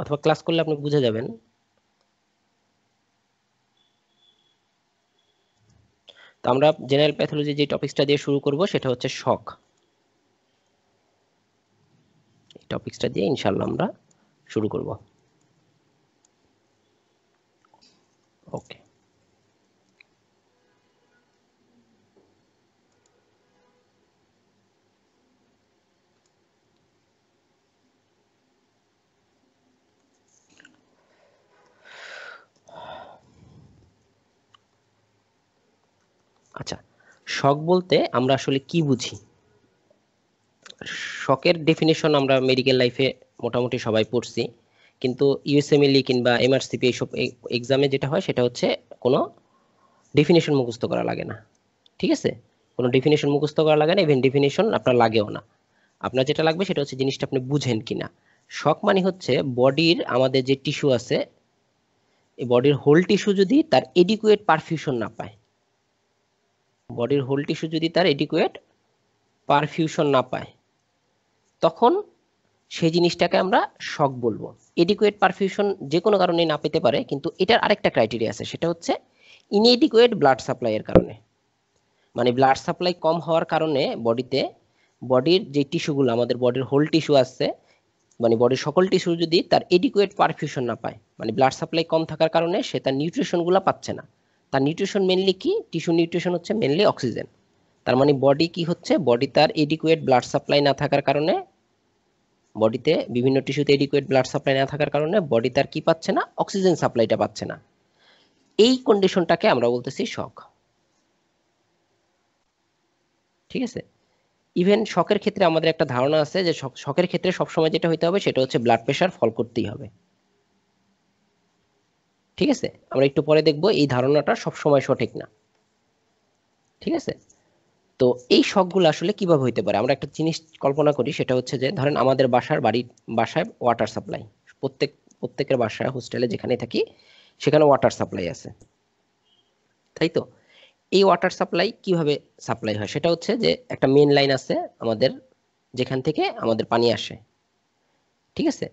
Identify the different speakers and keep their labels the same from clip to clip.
Speaker 1: অথবা ক্লাস করলে আপনি বুঝে যাবেন তো আমরা জেনারেল প্যাথোলজি যে টপিকসটা দিয়ে শুরু করব সেটা হচ্ছে শখ এই টপিকসটা দিয়ে ইনশাল্লাহ আমরা শুরু করব ওকে আচ্ছা শখ বলতে আমরা আসলে কি বুঝি শখের ডেফিনেশন আমরা মেডিকেল লাইফে মোটামুটি সবাই পড়ছি কিন্তু ইউএসএমএলি e কিংবা এমআরসিপি এইসব এক্সামে যেটা হয় সেটা হচ্ছে কোনো ডেফিনেশন মুখস্থ করা লাগে না ঠিক আছে কোনো ডেফিনেশন মুখস্থ করা লাগে না ইভেন ডেফিনেশন আপনার লাগেও না আপনার যেটা লাগবে সেটা হচ্ছে জিনিসটা আপনি বুঝেন কি না শখ মানে হচ্ছে বডির আমাদের যে টিস্যু আছে এই বডির হোল টিস্যু যদি তার এডিকুয়েট পারফিউশন না পায় বডির হোল টিস্যু যদি তার এডিকুয়েট পারফিউশন না পায় তখন সেই জিনিসটাকে আমরা শক বলবো এডিকুয়েট পারফিউশন যে কোনো কারণে না পেতে পারে কিন্তু এটার আরেকটা ক্রাইটেরিয়া আছে সেটা হচ্ছে ইনএডিকুয়েট ব্লাড সাপ্লাইয়ের কারণে মানে ব্লাড সাপ্লাই কম হওয়ার কারণে বডিতে বডির যে টিস্যুগুলো আমাদের বডির হোল টিস্যু আসছে মানে বডির সকল টিস্যু যদি তার এডিকুয়েট পারফিউশন না পায় মানে ব্লাড সাপ্লাই কম থাকার কারণে সে তার নিউট্রিশনগুলো পাচ্ছে না তার নিউট্রিশন মেনলি কি টিস্যু নিউট্রিশন হচ্ছে মেনলি অক্সিজেন তার মানে বডি কি হচ্ছে বডি তার এডিকুয়েট ব্লাড সাপ্লাই না থাকার কারণে বডিতে বিভিন্ন টিস্যুতে এডিকুয়েট ব্লাড সাপ্লাই না থাকার কারণে বডি তার কি পাচ্ছে না অক্সিজেন সাপ্লাইটা পাচ্ছে না এই কন্ডিশনটাকে আমরা বলতেছি শক ঠিক আছে ইভেন শখের ক্ষেত্রে আমাদের একটা ধারণা আছে যে শখের ক্ষেত্রে সবসময় যেটা হইতে হবে সেটা হচ্ছে ব্লাড প্রেশার ফল করতেই হবে ঠিক আছে আমরা একটু পরে দেখব এই ধারণাটা সবসময় সঠিক না ঠিক আছে তো এই শখগুলো আসলে কিভাবে হইতে পারে আমরা একটা জিনিস কল্পনা করি সেটা হচ্ছে যে ধরেন আমাদের বাসার বাড়ির বাসায় ওয়াটার সাপ্লাই প্রত্যেক প্রত্যেকের বাসায় হোস্টেলে যেখানে থাকি সেখানে ওয়াটার সাপ্লাই আছে তাই তো এই ওয়াটার সাপ্লাই কিভাবে সাপ্লাই হয় সেটা হচ্ছে যে একটা মেন লাইন আছে আমাদের যেখান থেকে আমাদের পানি আসে ঠিক আছে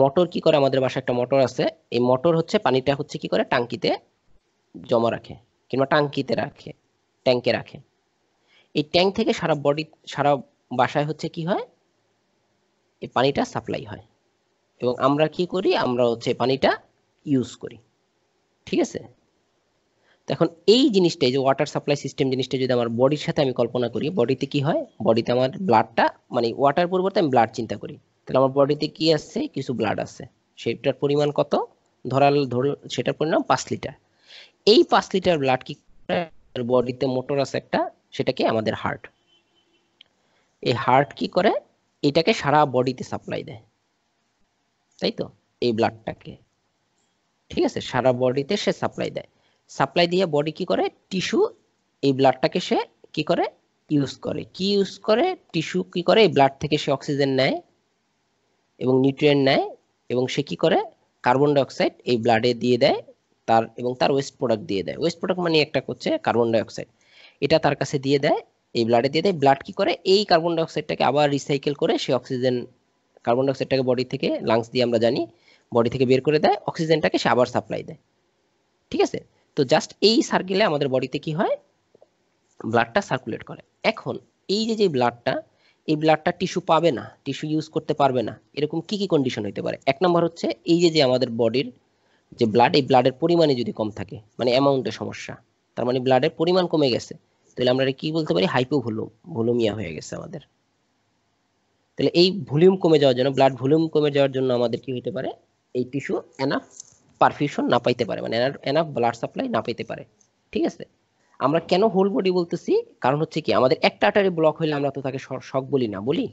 Speaker 1: মোটর কি করে আমাদের বাসায় একটা মোটর আছে এই মোটর হচ্ছে পানিটা হচ্ছে কি করে টাঙ্কিতে জমা রাখে কিংবা টাঙ্কিতে রাখে ট্যাঙ্কে রাখে এই ট্যাঙ্ক থেকে সারা বডি সারা বাসায় হচ্ছে কি হয় এই পানিটা সাপ্লাই হয় এবং আমরা কি করি আমরা হচ্ছে পানিটা ইউজ করি ঠিক আছে এখন এই জিনিসটাই যে ওয়াটার সাপ্লাই সিস্টেম জিনিসটা যদি আমার বডির সাথে আমি কল্পনা করি বডিতে কি হয় বডিতে আমার ব্লাডটা মানে ওয়াটার পরিবর্তে আমি ব্লাড চিন্তা করি তাহলে আমার বডিতে কি আছে কিছু ব্লাড আছে সেটার পরিমাণ কত ধরাল ধর সেটার পরিমাণ পাঁচ লিটার এই পাঁচ লিটার ব্লাড কি বডিতে মোটর আছে একটা সেটাকে আমাদের হার্ট এই হার্ট কি করে এটাকে সারা বডিতে সাপ্লাই দেয় তাই তো এই ব্লাডটাকে ঠিক আছে সারা বডিতে সে সাপ্লাই দেয় সাপ্লাই দিয়ে বডি কি করে টিস্যু এই ব্লাডটাকে সে কি করে ইউজ করে কি ইউজ করে টিস্যু কি করে এই ব্লাড থেকে সে অক্সিজেন নেয় এবং নিউট্রিয়েন্ট নেয় এবং সে কি করে কার্বন ডাইঅক্সাইড এই ব্লাডে দিয়ে দেয় তার এবং তার ওয়েস্ট প্রোডাক্ট দিয়ে দেয় ওয়েস্ট প্রোডাক্ট মানে একটা করছে কার্বন ডাইঅক্সাইড এটা তার কাছে দিয়ে দেয় এই ব্লাডে দিয়ে দেয় ব্লাড কি করে এই কার্বন ডাইঅক্সাইডটাকে আবার রিসাইকেল করে সে অক্সিজেন কার্বন ডাইঅক্সাইডটাকে বডি থেকে লাংস দিয়ে আমরা জানি বডি থেকে বের করে দেয় অক্সিজেনটাকে সে আবার সাপ্লাই দেয় ঠিক আছে তো জাস্ট এই সার্কেলে আমাদের বডিতে কি হয় ব্লাডটা সার্কুলেট করে এখন এই যে যে ব্লাডটা এই ব্লাডটা টিস্যু পাবে না টিস্যু ইউজ করতে পারবে না এরকম কি কি কন্ডিশন হতে পারে এক নম্বর হচ্ছে এই যে যে আমাদের বডির যে ব্লাড এই ব্লাডের পরিমাণে যদি কম থাকে মানে অ্যামাউন্টে সমস্যা তার মানে ব্লাডের পরিমাণ কমে গেছে তাহলে আমরা কি বলতে পারি হাইপো ভলিউম ভলুমিয়া হয়ে গেছে আমাদের তাহলে এই ভলিউম কমে যাওয়ার জন্য ব্লাড ভলিউম কমে যাওয়ার জন্য আমাদের কি হতে পারে এই টিস্যু এনাফ পারফিউশন না পাইতে পারে মানে এনাফ ব্লাড সাপ্লাই না পাইতে পারে ঠিক আছে আমরা কেন হোল বডি বলতেছি কারণ হচ্ছে কি আমাদের একটা আটারি ব্লক হইলে আমরা তো তাকে শক বলি না বলি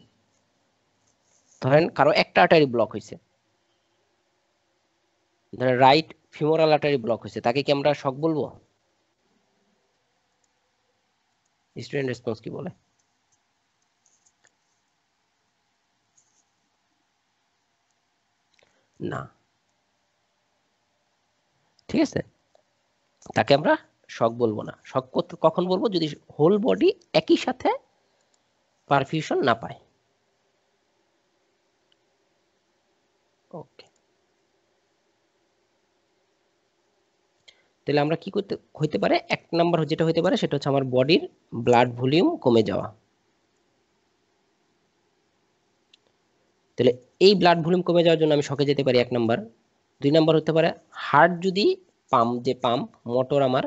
Speaker 1: ধরেন কারো একটা আটারি ব্লক হয়েছে ধরেন রাইট ফিমোরাল আটারি ব্লক হয়েছে তাকে কি আমরা শক বলবো স্টুডেন্ট রেসপন্স কি বলে না ঠিক আছে তাকে আমরা শখ বলবো না শখ করতে কখন বলবো যদি হোল বডি একই সাথে পারফিউশন না পায় ওকে তাহলে আমরা কি করতে হইতে পারে এক নাম্বার যেটা হইতে পারে সেটা হচ্ছে আমার বডির ব্লাড ভলিউম কমে যাওয়া তাহলে এই ব্লাড ভলিউম কমে যাওয়ার জন্য আমি শখে যেতে পারি এক নাম্বার দুই নাম্বার হতে পারে হার্ট যদি পাম্প যে পাম্প মোটর আমার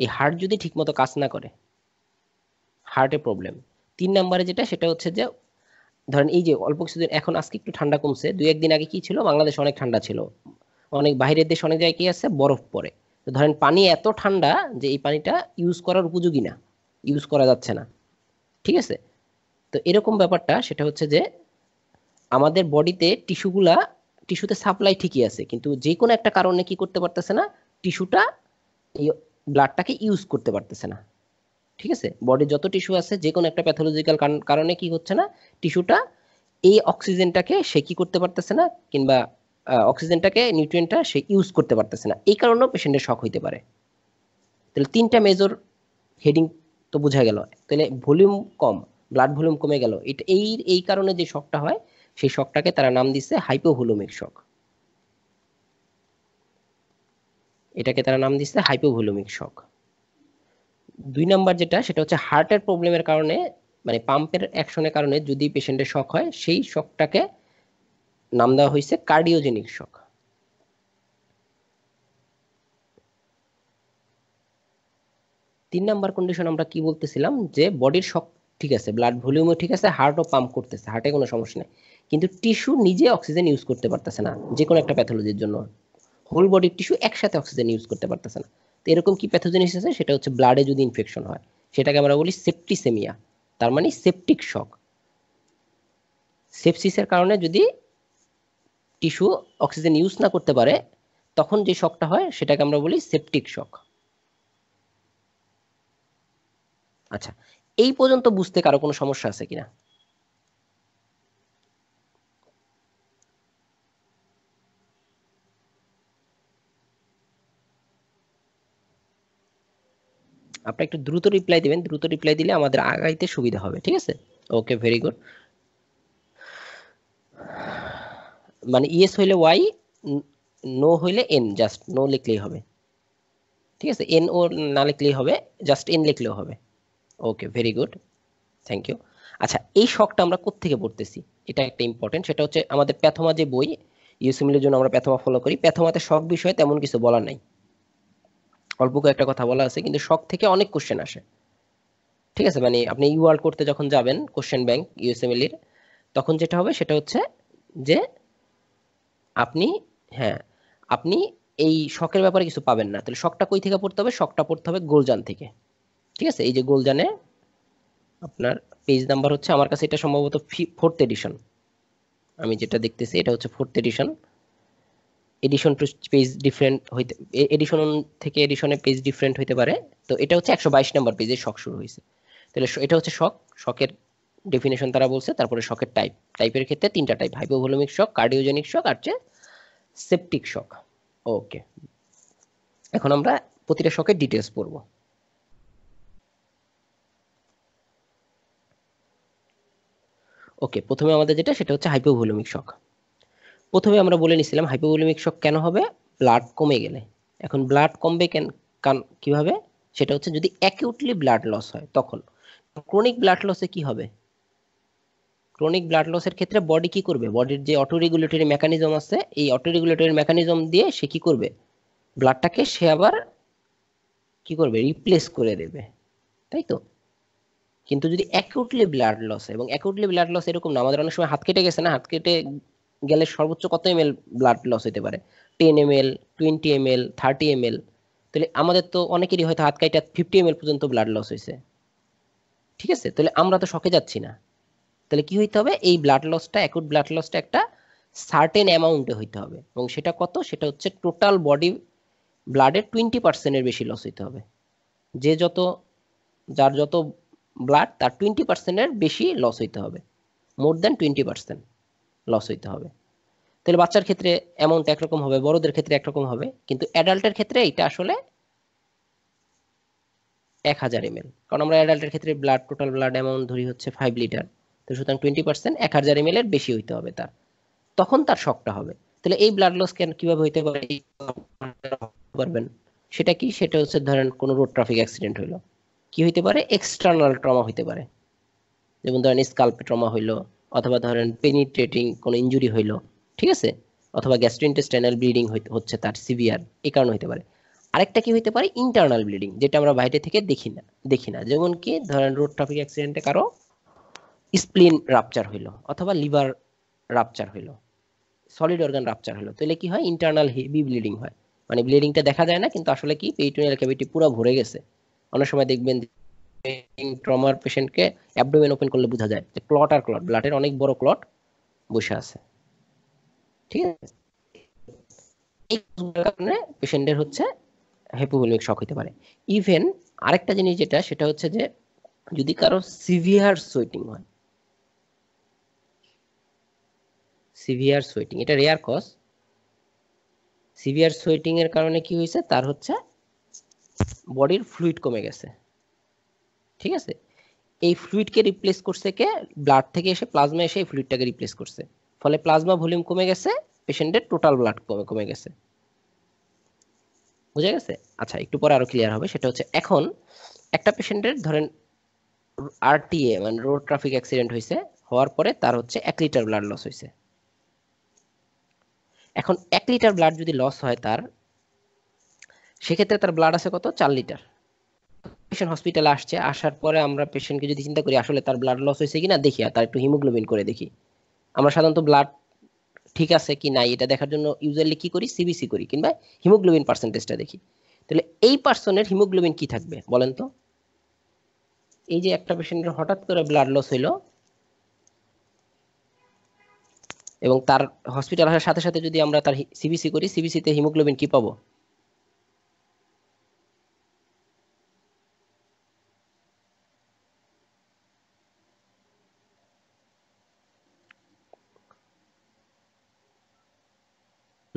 Speaker 1: এই হার্ট যদি ঠিকমতো কাজ না করে হার্টে প্রবলেম তিন নম্বরে যেটা সেটা হচ্ছে যে ধরেন এই যে অল্প কিছুদিন এখন আজকে একটু ঠান্ডা কমছে দুই একদিন আগে কি ছিল বাংলাদেশ অনেক ঠান্ডা ছিল অনেক বাইরের দেশ অনেক জায়গায় কি আছে বরফ পড়ে তো ধরেন পানি এত ঠান্ডা যে এই পানিটা ইউজ করার উপযোগী না ইউজ করা যাচ্ছে না ঠিক আছে তো এরকম ব্যাপারটা সেটা হচ্ছে যে আমাদের বডিতে টিস্যুগুলা টিস্যুতে সাপ্লাই ঠিকই আছে কিন্তু যে কোনো একটা কারণে কি করতে পারতেছে না টিস্যুটা এই ব্লাডটাকে ইউজ করতে পারতেছে না ঠিক আছে বডির যত টিস্যু আছে যে কোনো একটা প্যাথোলজিক্যাল কারণে কি হচ্ছে না টিস্যুটা এই অক্সিজেনটাকে সে কি করতে পারতেছে না কিংবা অক্সিজেনটাকে নিউট্রিয়েন্টটা সে ইউজ করতে পারতেছে না এই কারণেও পেশেন্টের শখ হইতে পারে তাহলে তিনটা মেজর হেডিং তো বোঝা গেল তাহলে ভলিউম কম ব্লাড ভলিউম কমে গেল এটা এই এই কারণে যে শখটা হয় সেই শখটাকে তারা নাম দিচ্ছে হাইপোভলিউমিক শখ এটাকে তারা নাম দিচ্ছে হাইপোভলিউমিক শক দুই নাম্বার যেটা সেটা হচ্ছে হার্টের প্রবলেমের কারণে মানে পাম্পের অ্যাকশনের কারণে যদি পেশেন্টের শক হয় সেই শকটাকে নাম দেওয়া হয়েছে কার্ডিওজেনিক শক তিন নাম্বার কন্ডিশন আমরা কি বলতেছিলাম যে বডির শক ঠিক আছে ব্লাড ভলিউমও ঠিক আছে হার্টও পাম্প করতেছে হার্টে কোনো সমস্যা নেই কিন্তু টিস্যু নিজে অক্সিজেন ইউজ করতে পারতেছে না যে কোনো একটা প্যাথোলজির জন্য হোল বডি টিস্যু একসাথে অক্সিজেন ইউজ করতে পারতেছে না তো এরকম কি প্যাথোজেনিস আছে সেটা হচ্ছে ব্লাডে যদি ইনফেকশন হয় সেটাকে আমরা বলি সেপটিসেমিয়া তার মানে সেপটিক শক সেপসিসের কারণে যদি টিস্যু অক্সিজেন ইউজ না করতে পারে তখন যে শকটা হয় সেটাকে আমরা বলি সেপটিক শক আচ্ছা এই পর্যন্ত বুঝতে কারো কোনো সমস্যা আছে কিনা আপনি একটু দ্রুত রিপ্লাই দিবেন দ্রুত রিপ্লাই দিলে আমাদের আগাইতে সুবিধা হবে ঠিক আছে ওকে ভেরি গুড মানে ইয়েস হইলে ওয়াই নো হইলে এন জাস্ট নো লিখলেই হবে ঠিক আছে এন ও না লিখলেই হবে জাস্ট এন লিখলেও হবে okay very good thank you আচ্ছা এই শখটা আমরা কোত্থেকে পড়তেছি এটা একটা ইম্পর্টেন্ট সেটা হচ্ছে আমাদের প্যাথমা যে বই ইউসিমিলের জন্য আমরা প্যাথমা ফলো করি প্যাথমাতে শখ বিষয়ে তেমন কিছু বলা নাই অল্প একটা কথা বলা আছে কিন্তু শখ থেকে অনেক কোশ্চেন আসে ঠিক আছে মানে আপনি ইউআর করতে যখন যাবেন কোশ্চেন ব্যাংক ইউএসএমএলির তখন যেটা হবে সেটা হচ্ছে যে আপনি হ্যাঁ আপনি এই শখের ব্যাপারে কিছু পাবেন না তাহলে শখটা কই থেকে পড়তে হবে শখটা পড়তে হবে গোলজান থেকে ঠিক আছে এই যে গোলজানে আপনার পেজ নাম্বার হচ্ছে আমার কাছে এটা সম্ভবত ফোর্থ এডিশন আমি যেটা দেখতেছি এটা হচ্ছে fourth edition edition to page different হইতে এডিশন থেকে এডিশনে পেজ ডিফারেন্ট হইতে পারে তো এটা হচ্ছে একশো বাইশ নম্বর পেজে শখ শুরু হয়েছে তাহলে এটা হচ্ছে শখ শখের ডেফিনেশন তারা বলছে তারপরে শখের টাইপ টাইপের ক্ষেত্রে তিনটা টাইপ হাইপোভোলমিক শখ কার্ডিওজেনিক শখ আর হচ্ছে সেপটিক শখ ওকে এখন আমরা প্রতিটা শখের ডিটেলস পড়ব ওকে প্রথমে আমাদের যেটা সেটা হচ্ছে হাইপোভোলমিক শখ প্রথমে আমরা বলে নিছিলাম হাইপোভলিমিক শক কেন হবে ব্লাড কমে গেলে এখন ব্লাড কমবে কেন কিভাবে সেটা হচ্ছে যদি অ্যাকিউটলি ব্লাড লস হয় তখন ক্রনিক ব্লাড লসে কি হবে ক্রনিক ব্লাড লসের ক্ষেত্রে বডি কি করবে বডির যে অটো রেগুলেটরি মেকানিজম আছে এই অটো রেগুলেটরি মেকানিজম দিয়ে সে কি করবে ব্লাডটাকে সে আবার কি করবে রিপ্লেস করে দেবে তাই তো কিন্তু যদি অ্যাকিউটলি ব্লাড লস এবং অ্যাকিউটলি ব্লাড লস এরকম না আমাদের অনেক সময় হাত কেটে গেছে না হাত কেটে গেলে সর্বোচ্চ কত এম এল ব্লাড লস হতে পারে ten M L twenty M L thirty M L তাহলে আমাদের তো অনেকেরই হয়তো হাত কাইটা ফিফটি এম পর্যন্ত ব্লাড লস হয়েছে ঠিক আছে তাহলে আমরা তো শখে যাচ্ছি না তাহলে কি হইতে হবে এই ব্লাড লসটা অ্যাকুট ব্লাড লসটা একটা সার্টেন অ্যামাউন্টে হইতে হবে এবং সেটা কত সেটা হচ্ছে টোটাল বডি ব্লাডের টোয়েন্টি পার্সেন্টের বেশি লস হইতে হবে যে যত যার যত ব্লাড তার টোয়েন্টি পার্সেন্টের বেশি লস হইতে হবে more than twenty percent loss হইতে হবে তাহলে বাচ্চার ক্ষেত্রে অ্যামাউন্ট একরকম হবে বড়দের ক্ষেত্রে একরকম হবে কিন্তু অ্যাডাল্টের ক্ষেত্রে এটা আসলে এক হাজার এম এল কারণ আমরা অ্যাডাল্টের ক্ষেত্রে ব্লাড টোটাল ব্লাড অ্যামাউন্ট ধরি হচ্ছে ফাইভ লিটার তো সুতরাং টোয়েন্টি পার্সেন্ট এক হাজার এম এর বেশি হইতে হবে তার তখন তার শখটা হবে তাহলে এই ব্লাড লস কেন কিভাবে হইতে পারে পারবেন সেটা কি সেটা হচ্ছে ধরেন কোন রোড ট্রাফিক অ্যাক্সিডেন্ট হইলো কি হইতে পারে এক্সটার্নাল ট্রমা হইতে পারে যেমন ধরেন স্কাল্প ট্রমা হইলো অথবা ধরেন পেনিট্রেটিং কোনো ইঞ্জুরি হইলো ঠিক আছে অথবা গ্যাস্ট্রোইন্টেস্টাইনাল ব্লিডিং হচ্ছে তার সিভিয়ার এই কারণে হতে পারে আরেকটা কি হইতে পারে ইন্টারনাল ব্লিডিং যেটা আমরা বাইরে থেকে দেখি না দেখি না যেমন কি ধরেন রোড ট্রাফিক অ্যাক্সিডেন্টে কারো স্প্লিন রাপচার হইলো অথবা লিভার রাপচার হইলো সলিড অর্গান রাপচার হলো তাহলে কি হয় ইন্টারনাল হেভি ব্লিডিং হয় মানে ব্লিডিংটা দেখা যায় না কিন্তু আসলে কি পেইটোনিয়াল ক্যাভিটি পুরো ভরে গেছে অনেক সময় দেখবেন ব্রেইন ট্রমার পেশেন্টকে অ্যাবডোমেন ওপেন করলে বোঝা যায় যে ক্লট আর ক্লট ব্লাডের অনেক বড় ক্লট বসে আছে ঠিক আছে এই কারণে পেশেন্টের হচ্ছে হেপোভোলিমিক শক হতে পারে ইভেন আরেকটা জিনিস যেটা সেটা হচ্ছে যে যদি কারো সিভিয়ার সোয়েটিং হয় সিভিয়ার সোয়েটিং এটা রেয়ার কজ সিভিয়ার সোয়েটিং এর কারণে কি হয়েছে তার হচ্ছে বডির ফ্লুইড কমে গেছে ঠিক আছে এই ফ্লুইডকে রিপ্লেস করছে কে ব্লাড থেকে এসে প্লাজমা এসে এই ফ্লুইডটাকে রিপ্লেস করছে ফলে প্লাজমা ভলিউম কমে গেছে পেশেন্টের টোটাল ব্লাড কমে কমে গেছে বুঝে গেছে আচ্ছা একটু পরে আরো ক্লিয়ার হবে সেটা হচ্ছে এখন একটা পেশেন্টের ধরেন আরটিএ মানে রোড ট্রাফিক অ্যাক্সিডেন্ট হয়েছে হওয়ার পরে তার হচ্ছে এক লিটার ব্লাড লস হয়েছে এখন এক লিটার ব্লাড যদি লস হয় তার সেক্ষেত্রে তার ব্লাড আছে কত চার লিটার পেশেন্ট হসপিটালে আসছে আসার পরে আমরা পেশেন্টকে যদি চিন্তা করি আসলে তার ব্লাড লস হয়েছে কিনা দেখি তার একটু হিমোগ্লোবিন করে দেখি আমরা সাধারণত ব্লাড ঠিক আছে কি নাই এটা দেখার জন্য ইউজুয়ালি কি করি সিবিসি করি কিংবা হিমোগ্লোবিন পার্সেন্টেজটা দেখি তাহলে এই পার্সনের হিমোগ্লোবিন কি থাকবে বলেন তো এই যে একটা পেশেন্টের হঠাৎ করে ব্লাড লস হইল এবং তার হসপিটাল আসার সাথে সাথে যদি আমরা তার সিবিসি করি সিবিসিতে হিমোগ্লোবিন কি পাবো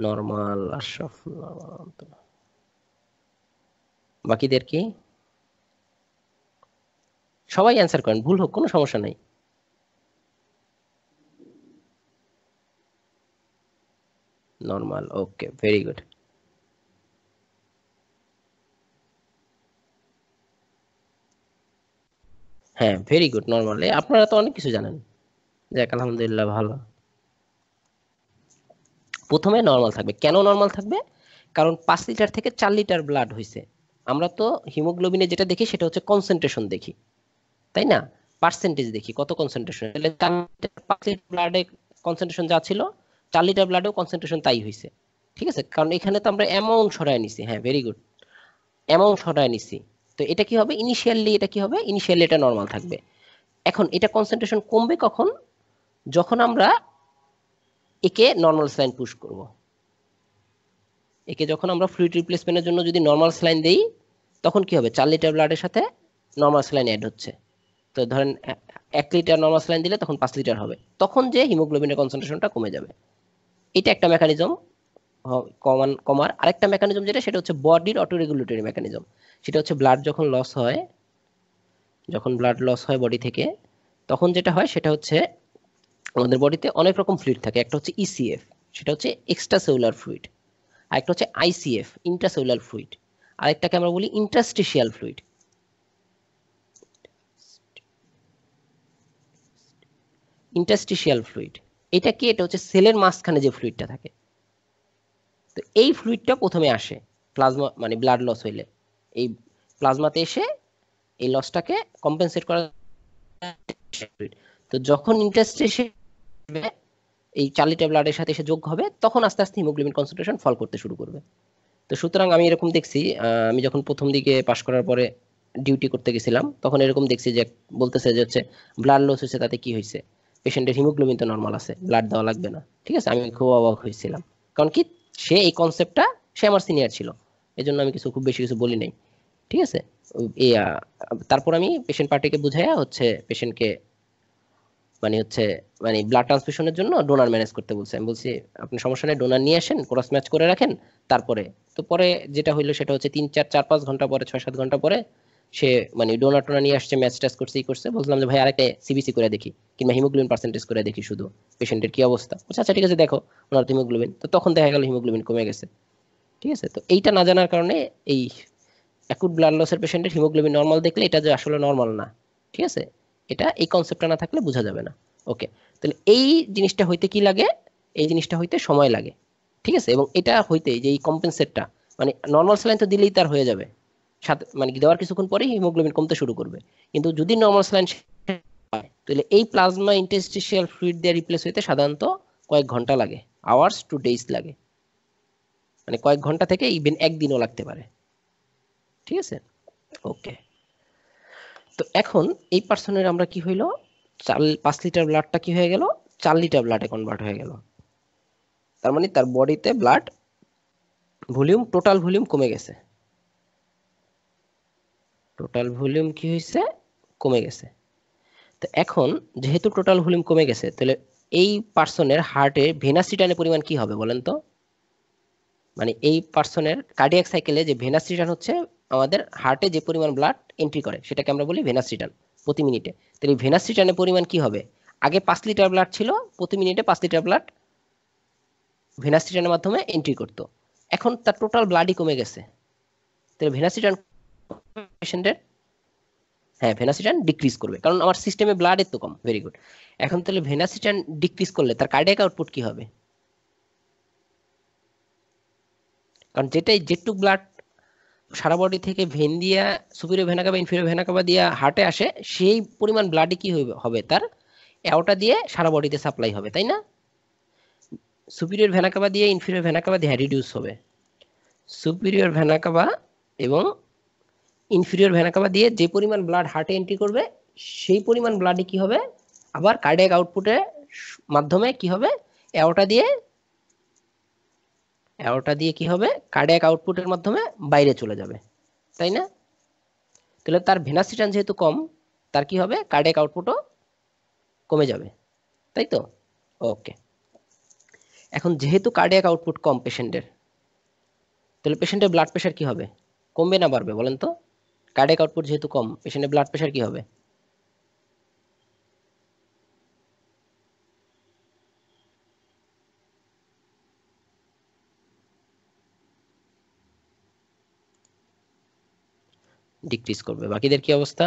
Speaker 1: নর্মাল আশরাফ বাকিদের কি সবাই অ্যান্সার করেন ভুল হোক কোনো সমস্যা নাই নর্মাল ওকে ভেরি গুড হ্যাঁ ভেরি গুড নর্মাল আপনারা তো অনেক কিছু জানেন যাক আলহামদুলিল্লাহ ভালো প্রথমে নর্মাল থাকবে কেন নর্মাল থাকবে কারণ পাঁচ লিটার থেকে চার লিটার ব্লাড হয়েছে আমরা তো হিমোগ্লোবিনে যেটা দেখি সেটা হচ্ছে কনসেন্ট্রেশন দেখি তাই না পার্সেন্টেজ দেখি কত কনসেন্ট্রেশন পাঁচ লিটার ব্লাডে কনসেন্ট্রেশন যা ছিল চার লিটার ব্লাডেও কনসেন্ট্রেশন তাই হয়েছে ঠিক আছে কারণ এখানে তো আমরা অ্যামাউন্ট সরায় নিছি হ্যাঁ ভেরি গুড অ্যামাউন্ট সরায় নিছি তো এটা কি হবে ইনিশিয়ালি এটা কি হবে ইনিশিয়ালি এটা নর্মাল থাকবে এখন এটা কনসেন্ট্রেশন কমবে কখন যখন আমরা একে নর্মাল স্লাইন পুশ করব একে যখন আমরা ফ্লুইড রিপ্লেসমেন্টের জন্য যদি নর্মাল স্লাইন দেই তখন কি হবে চার লিটার ব্লাডের সাথে নর্মাল স্লাইন অ্যাড হচ্ছে তো ধরেন এক লিটার নর্মাল স্লাইন দিলে তখন পাঁচ লিটার হবে তখন যে হিমোগ্লোবিনের কনসেন্ট্রেশনটা কমে যাবে এটা একটা মেকানিজম কমান কমার আরেকটা মেকানিজম যেটা সেটা হচ্ছে বডির অটো রেগুলেটরি মেকানিজম সেটা হচ্ছে ব্লাড যখন লস হয় যখন ব্লাড লস হয় বডি থেকে তখন যেটা হয় সেটা হচ্ছে আমাদের বডিতে অনেক রকম ফ্লুইড থাকে একটা হচ্ছে ইসিএফ e সেটা হচ্ছে এক্সট্রা সেলুলার ফ্লুইড আর একটা হচ্ছে আইসিএফ ইন্ট্রাসেলুলার ফ্লুইড আর একটাকে আমরা বলি ইন্ট্রাস্টিশিয়াল ফ্লুইড ইন্টাস্টিশিয়াল ফ্লুইড এটা কি এটা হচ্ছে সেলের মাঝখানে যে ফ্লুইডটা থাকে তো এই ফ্লুইডটা প্রথমে আসে প্লাজমা মানে ব্লাড লস হইলে এই প্লাজমাতে এসে এই লসটাকে কম্পেনসেট করা তো যখন ইন্টাস্টিশিয়াল আসবে এই চালিটা ব্লাডের সাথে এসে যোগ হবে তখন আস্তে আস্তে হিমোগ্লোবিন কনসেন্ট্রেশন ফল করতে শুরু করবে তো সুতরাং আমি এরকম দেখছি আমি যখন প্রথম দিকে পাশ করার পরে ডিউটি করতে গেছিলাম তখন এরকম দেখছি যে বলতেছে যে হচ্ছে ব্লাড লস হয়েছে তাতে কি হয়েছে পেশেন্টের হিমোগ্লোবিন তো নর্মাল আছে ব্লাড দেওয়া লাগবে না ঠিক আছে আমি খুব অবাক হয়েছিলাম কারণ কি সে এই কনসেপ্টটা সে আমার সিনিয়র ছিল এজন্য আমি কিছু খুব বেশি কিছু বলি নাই ঠিক আছে তারপর আমি পেশেন্ট পার্টিকে বুঝাইয়া হচ্ছে পেশেন্টকে মানে হচ্ছে মানে ব্লাড ট্রান্সফিউশনের জন্য ডোনার ম্যানেজ করতে বলছে আমি বলছি আপনি সমস্যা নেই ডোনার নিয়ে আসেন ক্রস ম্যাচ করে রাখেন তারপরে তো পরে যেটা হইলো সেটা হচ্ছে তিন চার চার পাঁচ ঘন্টা পরে ছয় সাত ঘন্টা পরে সে মানে ডোনার টোনা নিয়ে আসছে ম্যাচ ট্যাচ করছে ই করছে বলছিলাম যে ভাই আরেকটা সিবিসি করে দেখি কিংবা হিমোগ্লোবিন পার্সেন্টেজ করে দেখি শুধু পেশেন্টের কি অবস্থা বলছে আচ্ছা ঠিক আছে দেখো ওনার হিমোগ্লোবিন তো তখন দেখা গেল হিমোগ্লোবিন কমে গেছে ঠিক আছে তো এইটা না জানার কারণে এই অ্যাকুট ব্লাড লসের পেশেন্টের হিমোগ্লোবিন নর্মাল দেখলে এটা যে আসলে নর্মাল না ঠিক আছে এটা এই কনসেপ্টটা না থাকলে বোঝা যাবে না ওকে তাহলে এই জিনিসটা হইতে কি লাগে এই জিনিসটা হইতে সময় লাগে ঠিক আছে এবং এটা হইতে যে এই কম্পেনসেটটা মানে নর্মাল স্যালাইন তো দিলেই তার হয়ে যাবে সাথে মানে দেওয়ার কিছুক্ষণ পরেই হিমোগ্লোবিন কমতে শুরু করবে কিন্তু যদি নর্মাল স্যালাইন তাহলে এই প্লাজমা ইন্টেস্টিশিয়াল ফ্লুইড দিয়ে রিপ্লেস হইতে সাধারণত কয়েক ঘন্টা লাগে আওয়ার্স টু ডেজ লাগে মানে কয়েক ঘন্টা থেকে ইভেন একদিনও লাগতে পারে ঠিক আছে ওকে তো এখন এই পার্সনের আমরা কি হইলো চার পাঁচ লিটার ব্লাডটা কি হয়ে গেল চার লিটার ব্লাডে কনভার্ট হয়ে গেল তার মানে তার বডিতে ব্লাড ভলিউম টোটাল ভলিউম কমে গেছে টোটাল ভলিউম কি হয়েছে কমে গেছে তো এখন যেহেতু টোটাল ভলিউম কমে গেছে তাহলে এই পার্সনের হার্টে ভেনাসিটানের পরিমাণ কি হবে বলেন তো মানে এই পার্সনের কার্ডিয়াক সাইকেলে যে ভেনাস রিটার্ন হচ্ছে আমাদের হার্টে যে পরিমাণ ব্লাড এন্ট্রি করে সেটাকে আমরা বলি ভেনাস রিটার্ন প্রতি মিনিটে তাহলে ভেনাস রিটার্নের পরিমাণ কি হবে আগে পাঁচ লিটার ব্লাড ছিল প্রতি মিনিটে পাঁচ লিটার ব্লাড ভেনাস রিটার্নের মাধ্যমে এন্ট্রি করতো এখন তার টোটাল ব্লাডই কমে গেছে তাহলে ভেনাস রিটার্ন পেশেন্টের হ্যাঁ ভেনাস রিটার্ন ডিক্রিজ করবে কারণ আমার সিস্টেমে ব্লাড এত কম ভেরি গুড এখন তাহলে ভেনাস রিটার্ন ডিক্রিজ করলে তার কার্ডিয়াক আউটপুট কি হবে কারণ যেটাই যেটুক ব্লাড সারা বডি থেকে ভেন দিয়া superior vena cava inferior vena cava দিয়া হার্টে আসে সেই পরিমাণ ব্লাডে কি হবে তার অ্যাওটা দিয়ে সারা বডিতে সাপ্লাই হবে তাই না সুপিরিয়র ভেনা দিয়ে ইনফিরিয়র ভেনা কাবা দিয়ে রিডিউস হবে সুপিরিয়র ভেনা এবং ইনফিরিয়র ভেনা দিয়ে যে পরিমাণ ব্লাড হার্টে এন্ট্রি করবে সেই পরিমাণ ব্লাডে কি হবে আবার কার্ডিয়াক আউটপুটের মাধ্যমে কি হবে অ্যাওটা দিয়ে অ্যারোটা দিয়ে কি হবে কার্ডিয়াক আউটপুটের মাধ্যমে বাইরে চলে যাবে তাই না তাহলে তার ভেনাসিটান যেহেতু কম তার কি হবে কার্ডিয়াক আউটপুটও কমে যাবে তাই তো ওকে এখন যেহেতু কার্ডিয়াক আউটপুট কম পেশেন্টের তাহলে পেশেন্টের ব্লাড প্রেশার কি হবে কমবে না বাড়বে বলেন তো কার্ডিয়াক আউটপুট যেহেতু কম পেশেন্টের ব্লাড প্রেশার কি হবে ডিক্রিজ করবে বাকিদের কি অবস্থা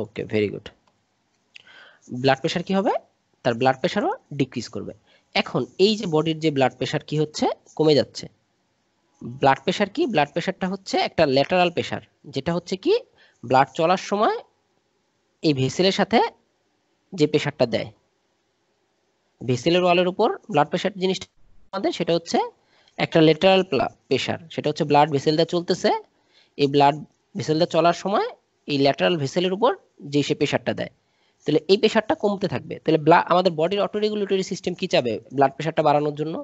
Speaker 1: okay very good blood pressure কি হবে তার ব্লাড প্রেশারও ডিক্রিজ করবে এখন এই যে বডির যে ব্লাড প্রেশার কি হচ্ছে কমে যাচ্ছে ব্লাড প্রেশার কি ব্লাড প্রেশারটা হচ্ছে একটা ল্যাটারাল প্রেশার যেটা হচ্ছে কি ব্লাড চলার সময় এই ভেসেলের সাথে যে প্রেশারটা দেয় ভেসেলের ওয়ালের উপর ব্লাড প্রেশার জিনিসটা আমাদের সেটা হচ্ছে একটা লেটারাল প্রেশার সেটা হচ্ছে ব্লাড ভেসেলটা চলতেছে এই ব্লাড ভেসেলটা চলার সময় এই ল্যাটারাল ভেসেলের উপর যে সে প্রেশারটা দেয় তাহলে এই প্রেশারটা কমতে থাকবে তাহলে আমাদের বডির অটো রেগুলেটরি সিস্টেম কি চাবে ব্লাড প্রেশারটা বাড়ানোর জন্য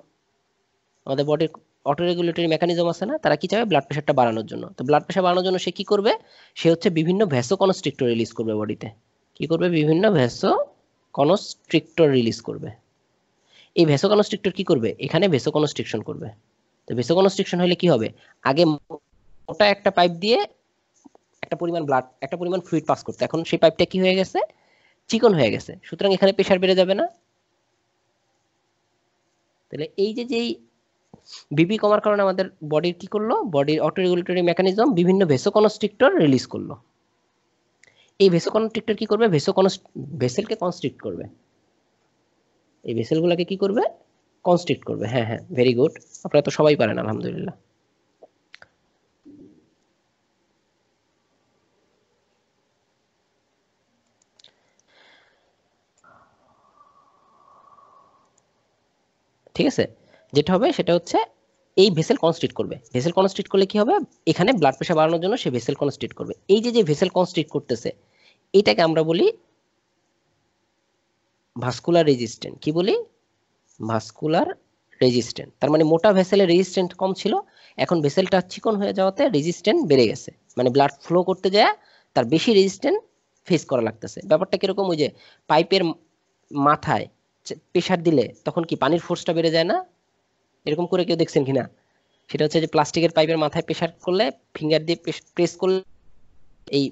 Speaker 1: আমাদের বডির অটো রেগুলেটরি মেকানিজম আছে না তারা কি চাবে ব্লাড প্রেশারটা বাড়ানোর জন্য তো ব্লাড প্রেশার বাড়ানোর জন্য সে কি করবে সে হচ্ছে বিভিন্ন ভ্যাসো কনস্ট্রিক্টর রিলিজ করবে বডিতে কি করবে বিভিন্ন ভেসো কনস্ট্রিক্টর রিলিজ করবে এই ভেসো কনস্ট্রিক্টর কি করবে এখানে ভেসো কনস্ট্রিকশন করবে তো ভেসো কনস্ট্রিকশন হলে কি হবে আগে মোটা একটা পাইপ দিয়ে একটা পরিমাণ ব্লাড একটা পরিমাণ ফ্লুইড পাস করতে এখন সেই পাইপটা কি হয়ে গেছে চিকন হয়ে গেছে সুতরাং এখানে প্রেশার বেড়ে যাবে না তাহলে এই যে যেই বিপি কমার কারণে আমাদের বডির কি করলো বডির অটো রেগুলেটরি মেকানিজম বিভিন্ন ভেসো কনস্ট্রিক্টর রিলিজ করলো এই ভেসো কনস্ট্রিক্টর কি করবে ভেসো কনস ভেসেলকে কনস্ট্রিক্ট করবে এই ভেসেলগুলোকে কি করবে কনস্ট্রিক্ট করবে হ্যাঁ হ্যাঁ ভেরি গুড আপনারা তো সবাই পারেন আলহামদুলিল্লাহ ঠিক আছে যেটা হবে সেটা হচ্ছে এই ভেসেল কনস্ট্রিক্ট করবে ভেসেল কনস্ট্রিক্ট করলে কি হবে এখানে ব্লাড প্রেশার বাড়ানোর জন্য সে ভেসেল কনস্ট্রিক্ট করবে এই যে যে ভেসেল কনস্ট্রিক্ট করতেছে এটাকে আমরা বলি ভাস্কুলার রেজিস্ট্যান্ট কি বলি ভাস্কুলার রেজিস্ট্যান্ট তার মানে মোটা ভেসেলের রেজিস্ট্যান্ট কম ছিল এখন ভেসেলটা চিকন হয়ে যাওয়াতে রেজিস্ট্যান্ট বেড়ে গেছে মানে ব্লাড ফ্লো করতে যায় তার বেশি রেজিস্ট্যান্ট ফেস করা লাগতেছে ব্যাপারটা কিরকম ওই যে পাইপের মাথায় প্রেশার দিলে তখন কি পানির ফোর্সটা বেড়ে যায় না এরকম করে কেউ দেখছেন কিনা সেটা হচ্ছে যে প্লাস্টিকের পাইপের মাথায় প্রেশার করলে ফিঙ্গার দিয়ে প্রেস করলে এই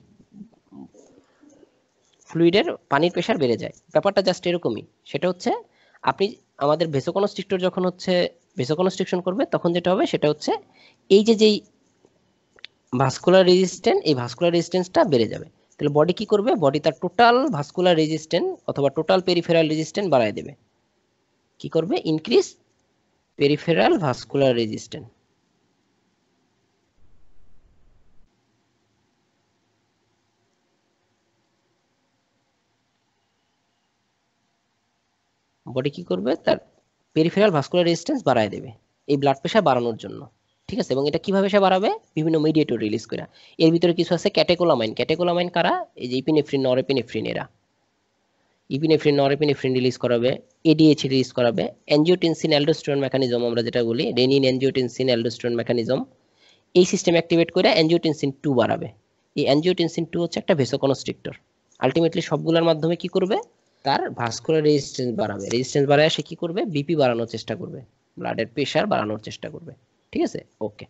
Speaker 1: ফ্লুইডের পানির প্রেশার বেড়ে যায় ব্যাপারটা জাস্ট এরকমই সেটা হচ্ছে আপনি আমাদের ভেসোকনস্ট্রিক্টর যখন হচ্ছে ভেসোকনস্ট্রিকশন করবে তখন যেটা হবে সেটা হচ্ছে এই যে যেই ভাস্কুলার রেজিস্ট্যান্ট এই ভাস্কুলার রেজিস্ট্যান্সটা বেড়ে যাবে তাহলে বডি কি করবে বডি তার টোটাল ভাস্কুলার রেজিস্ট্যান্ট অথবা টোটাল পেরিফেরাল রেজিস্ট্যান্ট বাড়ায় দেবে কি করবে increase peripheral vascular resistant body কি করবে তার পেরিফেরাল ভাস্কুলার রেজিস্ট্যান্স বাড়ায় দেবে এই ব্লাড প্রেশার বাড়ানোর জন্য ঠিক আছে এবং এটা কিভাবে সে বাড়াবে বিভিন্ন মিডিয়েটর রিলিজ করে এর ভিতরে কিছু আছে ক্যাটেকোলামাইন ক্যাটেকোলামাইন কারা এই যে ইপিনেফ্রিন নরেপিনেফ্রিন এরা ইপিনেফ্রিন নরেপিনেফ্রিন রিলিজ করাবে এডিএইচ রিলিজ করাবে অ্যানজিওটেনসিন অ্যালডোস্টেরন মেকানিজম আমরা যেটা বলি রেনিন অ্যানজিওটেনসিন অ্যালডোস্টেরন মেকানিজম এই সিস্টেম অ্যাক্টিভেট করে অ্যানজিওটেনসিন টু বাড়াবে এই অ্যানজিওটেনসিন টু হচ্ছে একটা ভেসোকনস্ট্রিক্টর আলটিমেটলি সবগুলোর মাধ্যমে কি করবে তার ভাস্কুলার রেজিস্ট্যান্স বাড়াবে রেজিস্ট্যান্স বাড়ায় সে কি করবে বিপি বাড়ানোর চেষ্টা করবে ব্লাডের প্রেশার বাড়ানোর চেষ্টা করবে ঠিক আছে ওকে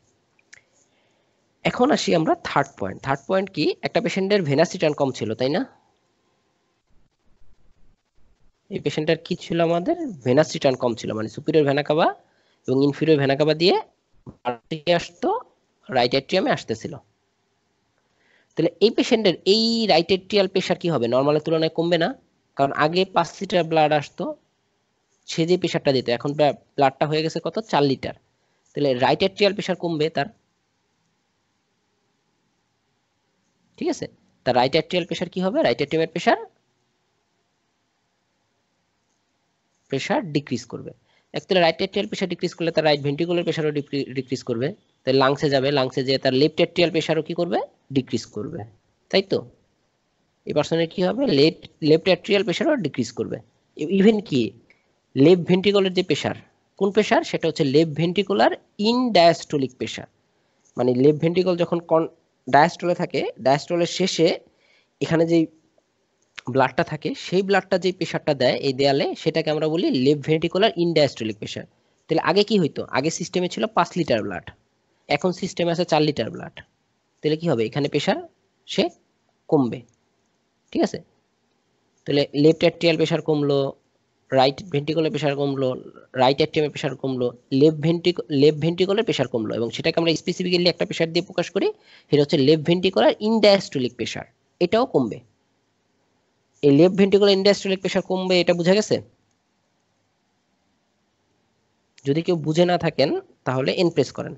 Speaker 1: এখন আসি আমরা থার্ড পয়েন্ট থার্ড পয়েন্ট কি একটা পেশেন্টের ভেনাসিটান কম ছিল তাই না এই পেশেন্টের কি ছিল আমাদের ভেনাসিটান কম ছিল মানে সুপিরিয়র ভেনাকাবা এবং ইনফিরিয়র ভেনাকাবা দিয়ে আসতো রাইট অ্যাট্রিয়ামে আসতেছিল তাহলে এই পেশেন্টের এই রাইট অ্যাট্রিয়াল প্রেশার কি হবে নর্মালের তুলনায় কমবে না কারণ আগে পাঁচ লিটার ব্লাড আসতো সে যে প্রেশারটা দিত এখন ব্লাডটা হয়ে গেছে কত চার লিটার তাহলে রাইট এট্রিয়াল প্রেশার কমবে তার ঠিক আছে তার রাইট এট্রিয়াল প্রেশার কি হবে right atrial pressure pressure decrease করবে একটা রাইট এট্রিয়াল প্রেশার ডিক্রিজ করলে তার রাইট ভেন্টিকুলার প্রেশারও ডিক্রিজ করবে তাহলে লাংসে যাবে লাংসে যেয়ে তার লেফট এট্রিয়াল প্রেশারও কি করবে ডিক্রিজ করবে তাই তো এই পার্সনের কি হবে লেফট লেফট অ্যাট্রিয়াল প্রেশারও ডিক্রিজ করবে ইভেন কি লেফট ভেন্টিকুলার যে প্রেশার কোন প্রেশার সেটা হচ্ছে left ventricular end diastolic pressure মানে লেফট ভেন্টিকল যখন কন ডায়াস্টোলে থাকে ডায়াস্টোলের শেষে এখানে যেই ব্লাডটা থাকে সেই ব্লাডটা যেই প্রেশারটা দেয় এই দেয়ালে সেটাকে আমরা বলি left ventricular end diastolic pressure তাহলে আগে কি হইতো আগে সিস্টেমে ছিল পাঁচ লিটার ব্লাড এখন সিস্টেমে আছে চার লিটার ব্লাড তাহলে কি হবে এখানে প্রেশার সে কমবে ঠিক আছে তাহলে লেফট অ্যাট্রিয়াল প্রেশার কমলো রাইট ভেন্টিকলের প্রেশার কমলো রাইট অ্যাট্রিয়ামের প্রেশার কমলো লেফট ভেন্টিক লেফট ভেন্টিকলের প্রেশার কমলো এবং সেটাকে আমরা স্পেসিফিক্যালি একটা প্রেশার দিয়ে প্রকাশ করি সেটা হচ্ছে লেফট ভেন্টিকুলার ইন্ডাস্ট্রিয়ালিক প্রেশার এটাও কমবে এই লেফট ভেন্টিকুলার ইন্ডাস্ট্রিয়ালিক প্রেশার কমবে এটা বোঝা গেছে যদি কেউ বুঝে না থাকেন তাহলে এনপ্রেস করেন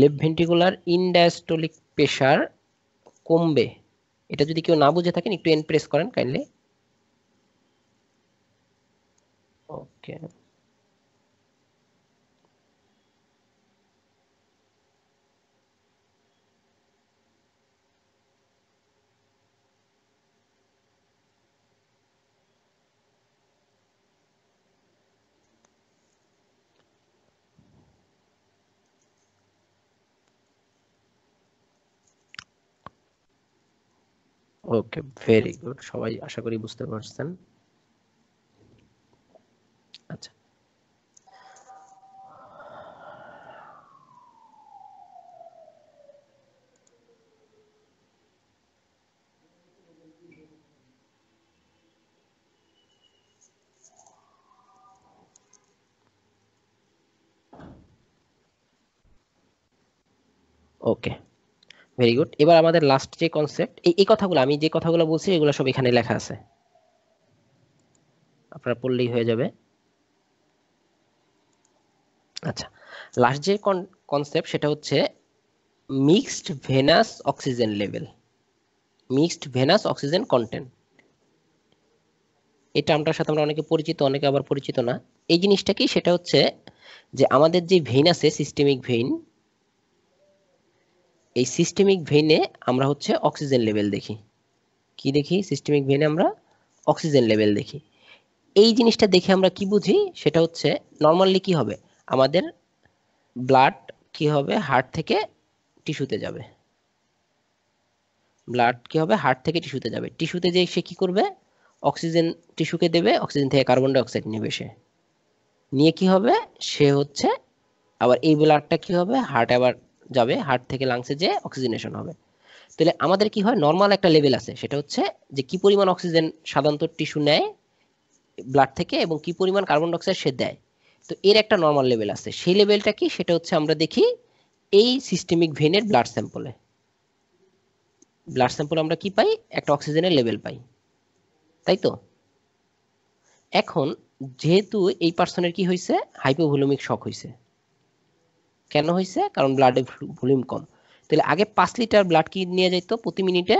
Speaker 1: লেফট ভেন্টিকুলার ইন্ডাস্ট্রলিক প্রেশার কমবে এটা যদি কেউ না বুঝে থাকেন একটু এন প্রেস করেন kindly okay okay very good সবাই আশা করি বুঝতে পারছেন ভেরি গুড এবার আমাদের লাস্ট যে কনসেপ্ট এই কথাগুলো আমি যে কথাগুলো বলছি এগুলো সব এখানে লেখা আছে আপনার পড়লেই হয়ে যাবে আচ্ছা লাস্ট যে কনসেপ্ট সেটা হচ্ছে mixed venous oxygen level mixed venous oxygen content এই টার্মটার সাথে আমরা অনেকে পরিচিত অনেকে আবার পরিচিত না এই জিনিসটা কি সেটা হচ্ছে যে আমাদের যে ভেইন আছে সিস্টেমিক ভেইন এই সিস্টেমিক ভেনে আমরা হচ্ছে অক্সিজেন লেভেল দেখি কি দেখি সিস্টেমিক ভেনে আমরা অক্সিজেন লেভেল দেখি এই জিনিসটা দেখে আমরা কি বুঝি সেটা হচ্ছে নর্মালি কি হবে আমাদের ব্লাড কি হবে হার্ট থেকে টিস্যুতে যাবে ব্লাড কি হবে হার্ট থেকে টিস্যুতে যাবে টিস্যুতে যে সে কি করবে অক্সিজেন টিস্যুকে দেবে অক্সিজেন থেকে কার্বন ডাইঅক্সাইড নেবে সে নিয়ে কি হবে সে হচ্ছে আবার এই ব্লাডটা কি হবে হার্ট আবার যাবে হার্ট থেকে লাংসে যে অক্সিজেনেশন হবে তাহলে আমাদের কি হয় নর্মাল একটা লেভেল আছে সেটা হচ্ছে যে কি পরিমাণ অক্সিজেন সাধারণত টিস্যু নেয় ব্লাড থেকে এবং কি পরিমাণ কার্বন ডাইঅক্সাইড সে দেয় তো এর একটা নর্মাল লেভেল আছে সেই লেভেলটা কি সেটা হচ্ছে আমরা দেখি এই সিস্টেমিক ভেনের ব্লাড স্যাম্পলে ব্লাড স্যাম্পল আমরা কি পাই একটা অক্সিজেনের লেভেল পাই তাই তো এখন যেহেতু এই পার্সনের কি হয়েছে হাইপোভলিউমিক শক হয়েছে কেন হয়েছে কারণ ব্লাডের ভলিউম কম তাহলে আগে পাঁচ লিটার ব্লাড কি নিয়ে যেত প্রতি মিনিটে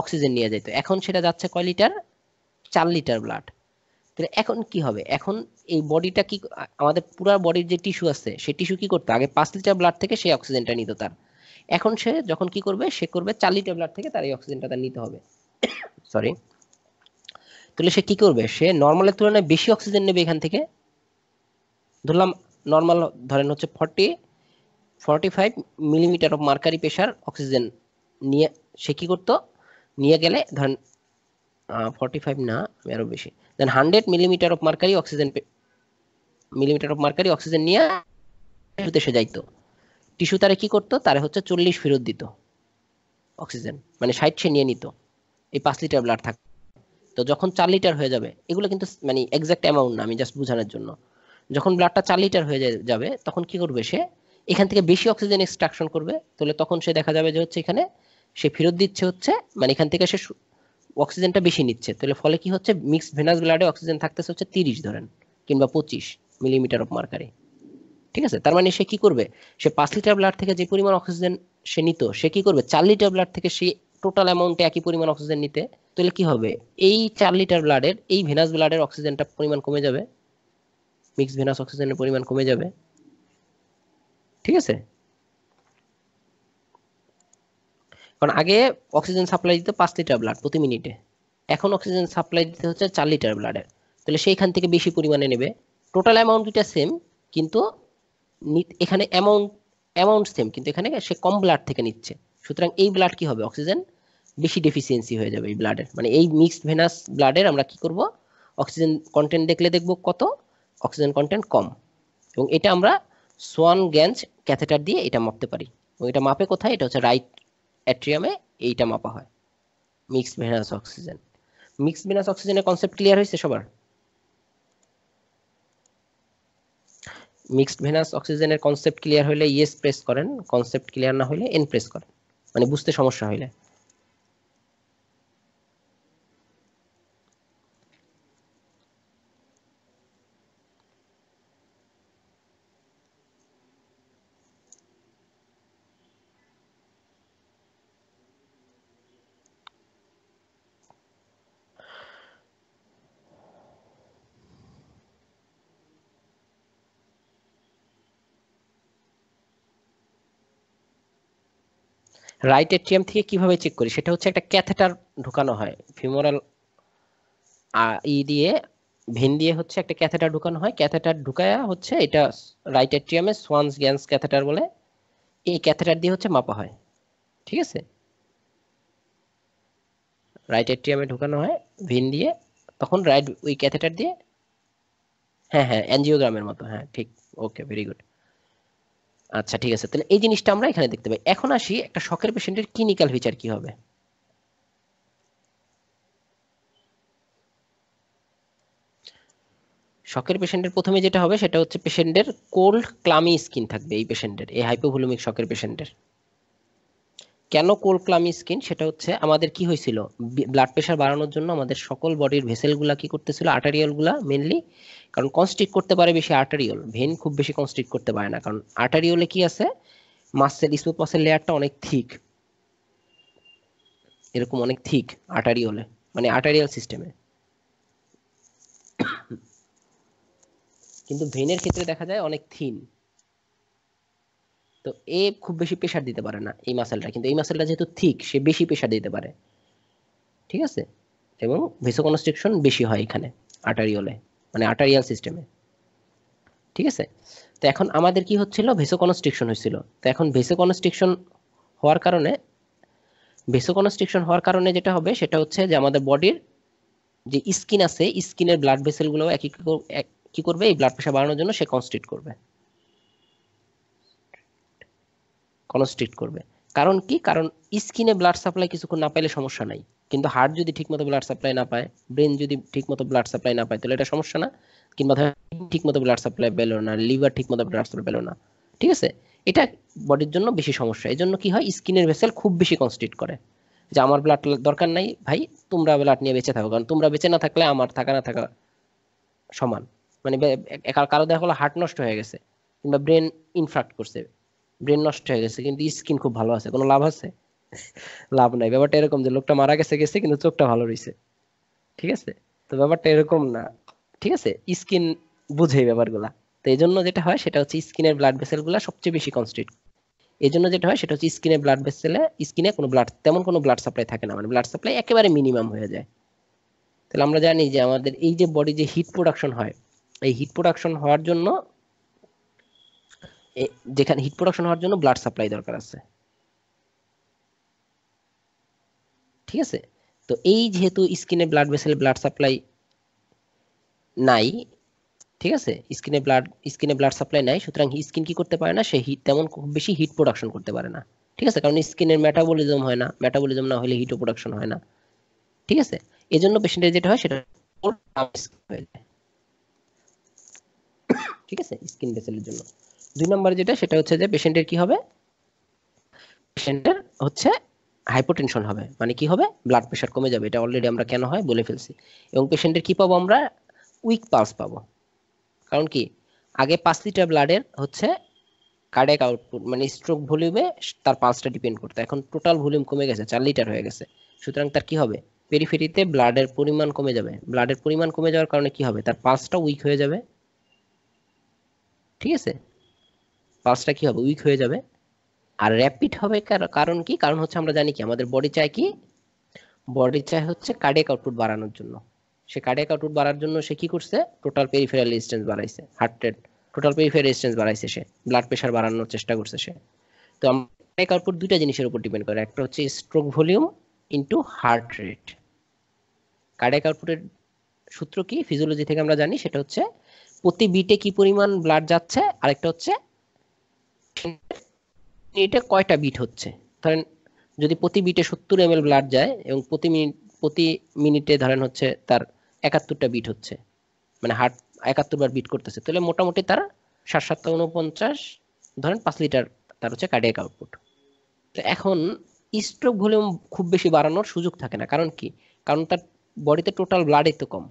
Speaker 1: অক্সিজেন নিয়ে যেত এখন সেটা যাচ্ছে কয় লিটার চার লিটার ব্লাড তাহলে এখন কি হবে এখন এই বডিটা কি আমাদের পুরো বডির যে টিস্যু আছে সেই টিস্যু কি করতে আগে পাঁচ লিটার ব্লাড থেকে সেই অক্সিজেনটা নিত তার এখন সে যখন কি করবে সে করবে চার লিটার ব্লাড থেকে তার এই অক্সিজেনটা তার নিতে হবে সরি তাহলে সে কি করবে সে নর্মালের তুলনায় বেশি অক্সিজেন নেবে এখান থেকে ধরলাম নর্মাল ধরেন হচ্ছে forty forty millimetre of mercury pressure oxygen নিয়ে সে কী করতো নিয়ে গেলে ধরেন ফর্টি ফাইভ না আমি আরও বেশি than hundred millimetre of mercury oxygen millimetre of mercury oxygen নিয়ে সে যাইতো টিস্যু তারে কি করতো তারে হচ্ছে চল্লিশ ফেরত দিত অক্সিজেন মানে ষাট সে নিয়ে নিত এই পাঁচ লিটার ব্লাড থাক তো যখন চার লিটার হয়ে যাবে এগুলো কিন্তু মানে এক্সাক্ট অ্যামাউন্ট না আমি জাস্ট বোঝানোর জন্য যখন ব্লাডটা চার লিটার হয়ে যাবে তখন কি করবে সে এখান থেকে বেশি অক্সিজেন এক্সট্রাকশন করবে তাহলে তখন সে দেখা যাবে যে হচ্ছে এখানে সে ফেরত দিচ্ছে হচ্ছে মানে এখান থেকে সে অক্সিজেনটা বেশি নিচ্ছে তাহলে ফলে কি হচ্ছে মিক্সড ভেনাস ব্লাডে অক্সিজেন থাকতেছে হচ্ছে তিরিশ ধরেন কিংবা পঁচিশ মিলিমিটার অফ মার্কারি ঠিক আছে তার মানে সে কি করবে সে পাঁচ লিটার ব্লাড থেকে যে পরিমাণ অক্সিজেন সে নিত সে কি করবে চার লিটার ব্লাড থেকে সে টোটাল অ্যামাউন্টে একই পরিমাণ অক্সিজেন নিতে তাহলে কি হবে এই চার লিটার ব্লাডের এই ভেনাস ব্লাডের অক্সিজেনটা পরিমাণ কমে যাবে মিক্স ভেনাস অক্সিজেনের পরিমাণ কমে যাবে ঠিক আছে কারণ আগে অক্সিজেন সাপ্লাই দিতে পাঁচ লিটার ব্লাড প্রতি মিনিটে এখন অক্সিজেন সাপ্লাই দিতে হচ্ছে চার লিটার ব্লাডের তাহলে সেইখান থেকে বেশি পরিমাণে নেবে টোটাল অ্যামাউন্ট দুইটা সেম কিন্তু এখানে অ্যামাউন্ট অ্যামাউন্ট সেম কিন্তু এখানে সে কম ব্লাড থেকে নিচ্ছে সুতরাং এই ব্লাড কি হবে অক্সিজেন বেশি ডেফিসিয়েন্সি হয়ে যাবে এই ব্লাডের মানে এই মিক্সড ভেনাস ব্লাডের আমরা কি করব অক্সিজেন কন্টেন্ট দেখলে দেখব কত অক্সিজেন কন্টেন্ট কম এবং এটা আমরা সোয়ান গ্যাঞ্জ ক্যাথেটার দিয়ে এটা মাপতে পারি এবং এটা মাপে কোথায় এটা হচ্ছে রাইট অ্যাট্রিয়ামে এইটা মাপা হয় mix venous oxygen mix venous অক্সিজেনের কনসেপ্ট ক্লিয়ার হয়েছে সবার মিক্সড ভেনাস অক্সিজেনের কনসেপ্ট ক্লিয়ার হলে ইয়েস প্রেস করেন কনসেপ্ট ক্লিয়ার না হলে এন প্রেস করেন মানে বুঝতে সমস্যা হইলে রাইট এট্রিয়াম থেকে কিভাবে চেক করি সেটা হচ্ছে একটা ক্যাথেটার ঢুকানো হয় ফিমোরাল ই দিয়ে ভিন দিয়ে হচ্ছে একটা ক্যাথেটার ঢুকানো হয় ক্যাথেটার ঢুকায়া হচ্ছে এটা রাইট এট্রিয়ামে সোয়ানস গ্যান্স ক্যাথেটার বলে এই ক্যাথেটার দিয়ে হচ্ছে মাপা হয় ঠিক আছে রাইট এট্রিয়ামে ঢুকানো হয় ভিন দিয়ে তখন রাইট ওই ক্যাথেটার দিয়ে হ্যাঁ হ্যাঁ অ্যানজিওগ্রামের মতো হ্যাঁ ঠিক ওকে ভেরি গুড আচ্ছা ঠিক আছে তাহলে এই জিনিসটা আমরা এখানে দেখতে পাই এখন আসি একটা শখের পেশেন্টের ক্লিনিক্যাল ফিচার কি হবে শকের পেশেন্টের প্রথমে যেটা হবে সেটা হচ্ছে পেশেন্টের কোল্ড ক্লামি স্কিন থাকবে এই পেশেন্টের এই হাইপোভোলুমিক শকের পেশেন্টের কেন কোল্ড ক্লামি স্কিন সেটা হচ্ছে আমাদের কি হয়েছিল ব্লাড প্রেশার বাড়ানোর জন্য আমাদের সকল বডির ভেসেলগুলা কি করতেছিল আর্টারিয়লগুলো মেনলি কারণ কনস্ট্রিক্ট করতে পারে বেশি আর্টারিয়ল ভেন খুব বেশি কনস্ট্রিক্ট করতে পারে না কারণ আর্টারিয়ালে কি আছে মাসেল স্মুথ মাসেল লেয়ারটা অনেক থিক এরকম অনেক থিক আর্টারিয়ালে মানে আর্টারিয়াল সিস্টেমে কিন্তু ভেনের ক্ষেত্রে দেখা যায় অনেক থিন তো এ খুব বেশি প্রেশার দিতে পারে না এই মাসেলটা কিন্তু এই মাসেলটা যেহেতু থিক সে বেশি প্রেশার দিতে পারে ঠিক আছে এবং ভেসো বেশি হয় এখানে আটারিওলে মানে আটারিয়াল সিস্টেমে ঠিক আছে তো এখন আমাদের কি হচ্ছিল ভেসো কনস্ট্রিকশন হয়েছিল তো এখন ভেসো হওয়ার কারণে ভেসো হওয়ার কারণে যেটা হবে সেটা হচ্ছে যে আমাদের বডির যে স্কিন আছে স্কিনের ব্লাড ভেসেলগুলো একই কি করবে এই ব্লাড প্রেশার বাড়ানোর জন্য সে কনস্ট্রিক্ট করবে কনস্ট্রিক্ট করবে কারণ কি কারণ স্কিনে ব্লাড সাপ্লাই কিছুক্ষণ না পাইলে সমস্যা নাই কিন্তু হার্ট যদি ঠিকমতো ব্লাড সাপ্লাই না পায় ব্রেন যদি ঠিকমতো ব্লাড সাপ্লাই না পায় তাহলে এটা সমস্যা না কিংবা ঠিকমতো ব্লাড সাপ্লাই পেল না লিভার ঠিকমতো ব্লাড সাপ্লাই পেল না ঠিক আছে এটা বডির জন্য বেশি সমস্যা এই জন্য কি হয় স্কিনের ভেসেল খুব বেশি কনস্ট্রিক্ট করে যে আমার ব্লাড দরকার নাই ভাই তোমরা ব্লাড নিয়ে বেঁচে থাকো কারণ তোমরা বেঁচে না থাকলে আমার থাকা না থাকা সমান মানে কারো দেখা হলো হার্ট নষ্ট হয়ে গেছে কিংবা ব্রেন ইনফ্রাক্ট করছে ব্রেন নষ্ট হয়ে গেছে কিন্তু স্কিন খুব ভালো আছে কোনো লাভ আছে লাভ নাই ব্যাপারটা এরকম যে লোকটা মারা গেছে গেছে কিন্তু চোখটা ভালো রয়েছে ঠিক আছে তো ব্যাপারটা এরকম না ঠিক আছে স্কিন বুঝে ব্যাপারগুলা তো এই জন্য যেটা হয় সেটা হচ্ছে স্কিনের ব্লাড ভেসেল গুলা সবচেয়ে বেশি কনস্ট্রিক্ট এই জন্য যেটা হয় সেটা হচ্ছে স্কিনের ব্লাড ভেসেলে স্কিনে কোনো ব্লাড তেমন কোনো ব্লাড সাপ্লাই থাকে না মানে ব্লাড সাপ্লাই একেবারে মিনিমাম হয়ে যায় তাহলে আমরা জানি যে আমাদের এই যে বডি যে হিট প্রোডাকশন হয় এই হিট প্রোডাকশন হওয়ার জন্য যেখানে হিট প্রোডাকশন হওয়ার জন্য ব্লাড সাপ্লাই দরকার আছে ঠিক আছে তো এই যেহেতু স্কিনে ব্লাড ভেসেল ব্লাড সাপ্লাই নাই ঠিক আছে স্কিনে ব্লাড স্কিনে ব্লাড সাপ্লাই নাই সুতরাং স্কিন কি করতে পারে না সে হিট তেমন খুব বেশি হিট প্রোডাকশন করতে পারে না ঠিক আছে কারণ স্কিনের মেটাবলিজম হয় না মেটাবলিজম না হলে হিটও প্রোডাকশন হয় না ঠিক আছে এই জন্য পেশেন্টের যেটা হয় সেটা ঠিক আছে স্কিন ভেসেলের জন্য দুই নম্বরে যেটা সেটা হচ্ছে যে পেশেন্টের কি হবে পেশেন্টের হচ্ছে হাইপোটেনশন হবে মানে কি হবে ব্লাড প্রেশার কমে যাবে এটা অলরেডি আমরা কেন হয় বলে ফেলছি এবং পেশেন্টের কি পাবো আমরা উইক পালস পাবো কারণ কি আগে পাঁচ লিটার ব্লাডের হচ্ছে কার্ডিয়াক আউটপুট মানে স্ট্রোক ভলিউমে তার পালসটা ডিপেন্ড করতো এখন টোটাল ভলিউম কমে গেছে চার লিটার হয়ে গেছে সুতরাং তার কি হবে পেরিফেরিতে ব্লাডের পরিমাণ কমে যাবে ব্লাডের পরিমাণ কমে যাওয়ার কারণে কি হবে তার পালসটা উইক হয়ে যাবে ঠিক আছে পালসটা কি হবে উইক হয়ে যাবে আর র্যাপিড হবে কারণ কি কারণ হচ্ছে আমরা জানি কি আমাদের বডি চায় কি বডি চায় হচ্ছে কার্ডিয়াক আউটপুট বাড়ানোর জন্য সে কার্ডিয়াক আউটপুট বাড়ার জন্য সে কি করছে টোটাল পেরিফেরাল রেজিস্ট্যান্স বাড়াইছে heart rate total peripheral resistance বাড়াইছে সে ব্লাড প্রেশার বাড়ানোর চেষ্টা করছে সে তো কার্ডিয়াক আউটপুট দুইটা জিনিসের উপর ডিপেন্ড করে একটা হচ্ছে stroke volume into heart rate cardiac আউটপুটের সূত্র কি ফিজিওলজি থেকে আমরা জানি সেটা হচ্ছে প্রতি বিটে কি পরিমাণ ব্লাড যাচ্ছে আরেকটা হচ্ছে এটা কয়টা বিট হচ্ছে ধরেন যদি প্রতি বিটে সত্তর এম ব্লাড যায় এবং প্রতি মিনিট প্রতি মিনিটে ধরেন হচ্ছে তার একাত্তরটা বিট হচ্ছে মানে হার্ট একাত্তর বার বিট করতেছে তাহলে মোটামুটি তার সাত সাতটা উনপঞ্চাশ ধরেন পাঁচ লিটার তার হচ্ছে কার্ডিয়াক আউটপুট তো এখন স্ট্রোক ভলিউম খুব বেশি বাড়ানোর সুযোগ থাকে না কারণ কি কারণ তার বডিতে টোটাল ব্লাডই তো কম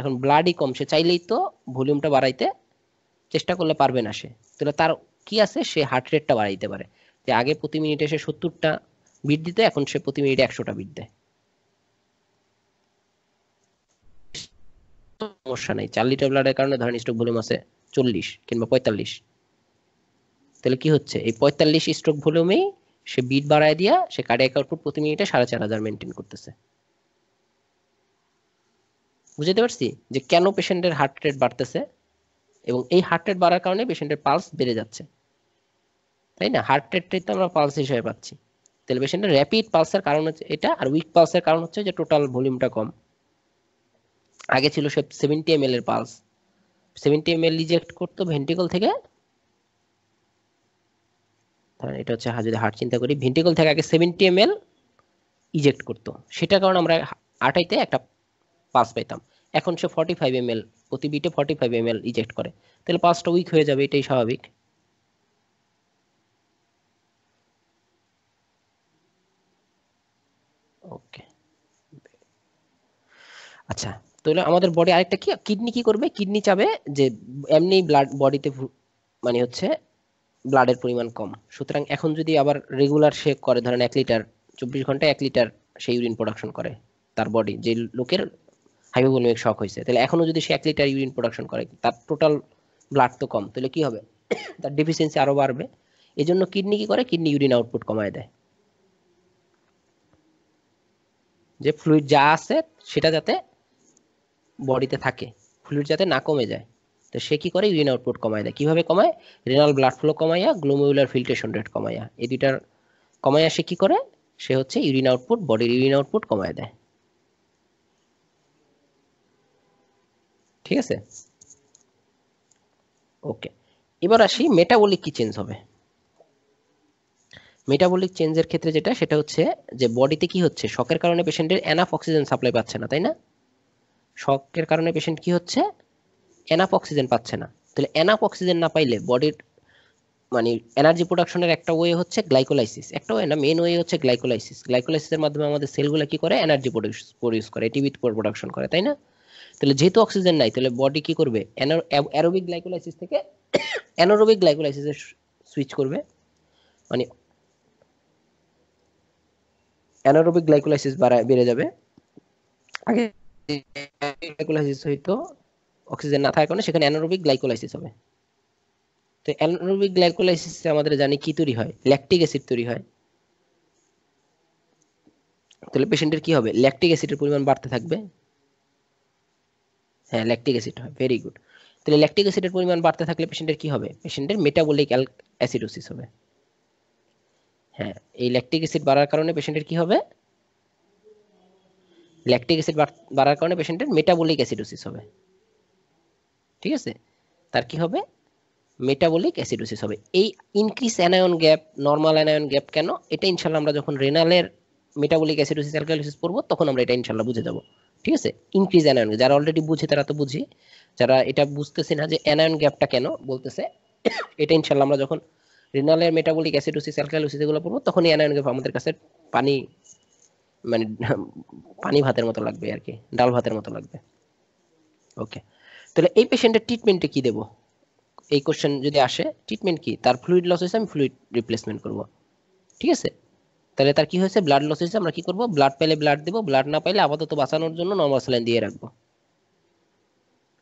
Speaker 1: এখন ব্লাডই কম সে চাইলেই তো ভলিউমটা বাড়াইতে চেষ্টা করলে পারবে না সে তাহলে তার কি আছে সে হার্ট রেটটা বাড়াইতে পারে যে আগে প্রতি মিনিটে সে সত্তরটা বিট দিতে এখন সে প্রতি মিনিটে একশোটা বিট দেয় সমস্যা নেই চার লিটার ব্লাডের কারণে ধরেন স্ট্রোক ভলিউম আছে চল্লিশ কিংবা পঁয়তাল্লিশ তাহলে কি হচ্ছে এই পঁয়তাল্লিশ স্ট্রোক ভলিউমেই সে বিট বাড়ায় দিয়া সে কার্ডিয়াক আউটপুট প্রতি মিনিটে সাড়ে চার হাজার মেনটেন করতেছে বুঝতে পারছি যে কেন পেশেন্টের হার্ট রেট বাড়তেছে এবং এই হার্ট রেট বাড়ার কারণে পেশেন্টের পালস বেড়ে যাচ্ছে তাই না হার্ট রেটটাই তো আমরা পালস হিসেবে পাচ্ছি তাহলে পেশেন্টের র্যাপিড পালসের কারণ হচ্ছে এটা আর উইক পালসের কারণ হচ্ছে যে টোটাল ভলিউমটা কম আগে ছিল সেভেন্টি এম এর pulse seventy M L reject করতো ভেন্টিকল থেকে এটা হচ্ছে যদি হার্ট চিন্তা করি ভেন্টিকল থেকে আগে সেভেন্টি এম ইজেক্ট করতো সেটার কারণ আমরা আটাইতে একটা পাস পাইতাম এখন সে ফর্টি ফাইভ এম প্রতি বিটে ফর্টি ফাইভ এম ইজেক্ট করে তাহলে পাঁচটা উইক হয়ে যাবে এটাই স্বাভাবিক ওকে আচ্ছা তাহলে আমাদের বডি আরেকটা কি কিডনি কি করবে কিডনি চাবে যে এমনি ব্লাড বডিতে মানে হচ্ছে ব্লাডের পরিমাণ কম সুতরাং এখন যদি আবার রেগুলার সে করে ধরেন এক লিটার চব্বিশ ঘন্টায় এক লিটার সে ইউরিন প্রোডাকশন করে তার বডি যে লোকের হাইপোভলমিক শক হয়েছে তাহলে এখনো যদি সে এক লিটার ইউরিন প্রোডাকশন করে তার টোটাল ব্লাড তো কম তাহলে কি হবে তার ডিফিসিয়েন্সি আরো বাড়বে এই জন্য কিডনি কি করে কিডনি ইউরিন আউটপুট কমায় দেয় যে ফ্লুইড যা আছে সেটা যাতে বডিতে থাকে ফ্লুইড যাতে না কমে যায় তো সে কি করে ইউরিন আউটপুট কমায় দেয় কিভাবে কমায় রেনাল ব্লাড ফ্লো কমাইয়া গ্লোমুলার ফিল্টেশন রেট কমাইয়া এই দুইটার কমাইয়া সে কি করে সে হচ্ছে ইউরিন আউটপুট বডির ইউরিন আউটপুট কমায় দেয় ঠিক আছে ওকে এবার আসি মেটাবলিক কি চেঞ্জ হবে মেটাবলিক চেঞ্জের ক্ষেত্রে যেটা সেটা হচ্ছে যে বডিতে কি হচ্ছে শকের কারণে পেশেন্টের এনাফ অক্সিজেন সাপ্লাই পাচ্ছে না তাই না শকের কারণে পেশেন্ট কি হচ্ছে এনাফ অক্সিজেন পাচ্ছে না তাহলে এনাফ অক্সিজেন না পাইলে বডির মানে এনার্জি প্রোডাকশনের একটা ওয়ে হচ্ছে গ্লাইকোলাইসিস একটা ওয়ে না মেন ওয়ে হচ্ছে গ্লাইকোলাইসিস গ্লাইকোলাইসিসের মাধ্যমে আমাদের সেলগুলো কি করে এনার্জি প্রডিউস প্রডিউস করে উইথ প্রোডাকশন করে তাই না তাহলে যেহেতু অক্সিজেন নাই তাহলে বডি কি করবে অ্যারোবিক গ্লাইকোলাইসিস থেকে অ্যানোরোবিক গ্লাইকোলাইসিসে সুইচ করবে মানে অ্যানোরোবিক গ্লাইকোলাইসিস বেড়ে যাবে আগে গ্লাইকোলাইসিস হইতো অক্সিজেন না থাকার কারণে সেখানে অ্যানোরোবিক গ্লাইকোলাইসিস হবে তো অ্যানারোবিক গ্লাইকোলাইসিসে আমাদের জানি কি তৈরি হয় ল্যাকটিক অ্যাসিড তৈরি হয় তাহলে পেশেন্টের কি হবে ল্যাকটিক অ্যাসিডের পরিমাণ বাড়তে থাকবে হ্যাঁ ল্যাকটিক অ্যাসিড হয় ভেরি গুড তাহলে ল্যাকটিক অ্যাসিডের পরিমাণ বাড়তে থাকলে পেশেন্টের কি হবে পেশেন্টের মেটাবলিক অ্যাসিডোসিস হবে হ্যাঁ এই ল্যাকটিক অ্যাসিড বাড়ার কারণে পেশেন্টের কি হবে ল্যাকটিক অ্যাসিড বাড়ার কারণে পেশেন্টের মেটাবলিক অ্যাসিডোসিস হবে ঠিক আছে তার কি হবে মেটাবলিক অ্যাসিডোসিস হবে এই increase anion gap normal anion gap কেন এটা ইনশাল্লাহ আমরা যখন রেনালের মেটাবলিক অ্যাসিডোসিস অ্যালকালোসিস পড়বো তখন আমরা এটা ইনশাল্লাহ বুঝে দেবো ঠিক আছে ইনক্রিজ অ্যানায়ন যারা অলরেডি বুঝে তারা তো বুঝি যারা এটা বুঝতেছে না যে অ্যানায়ন গ্যাপটা কেন বলতেছে এটা ইনশাল্লাহ আমরা যখন রিনালের মেটাবলিক অ্যাসিডোসিস অ্যালকালোসিস এগুলো পড়বো তখনই অ্যানায়ন গ্যাপ আমাদের কাছে পানি মানে পানি ভাতের মতো লাগবে আর কি ডাল ভাতের মতো লাগবে ওকে তাহলে এই পেশেন্টের ট্রিটমেন্টে কি দেব এই কোশ্চেন যদি আসে ট্রিটমেন্ট কি তার ফ্লুইড লস হয়েছে আমি ফ্লুইড রিপ্লেসমেন্ট করব ঠিক আছে তাহলে তার কি হয়েছে ব্লাড লস হয়েছে আমরা কি করব ব্লাড পেলে ব্লাড দেবো ব্লাড না পাইলে আপাতত বাঁচানোর জন্য নর্মাল স্যালাইন দিয়ে রাখবো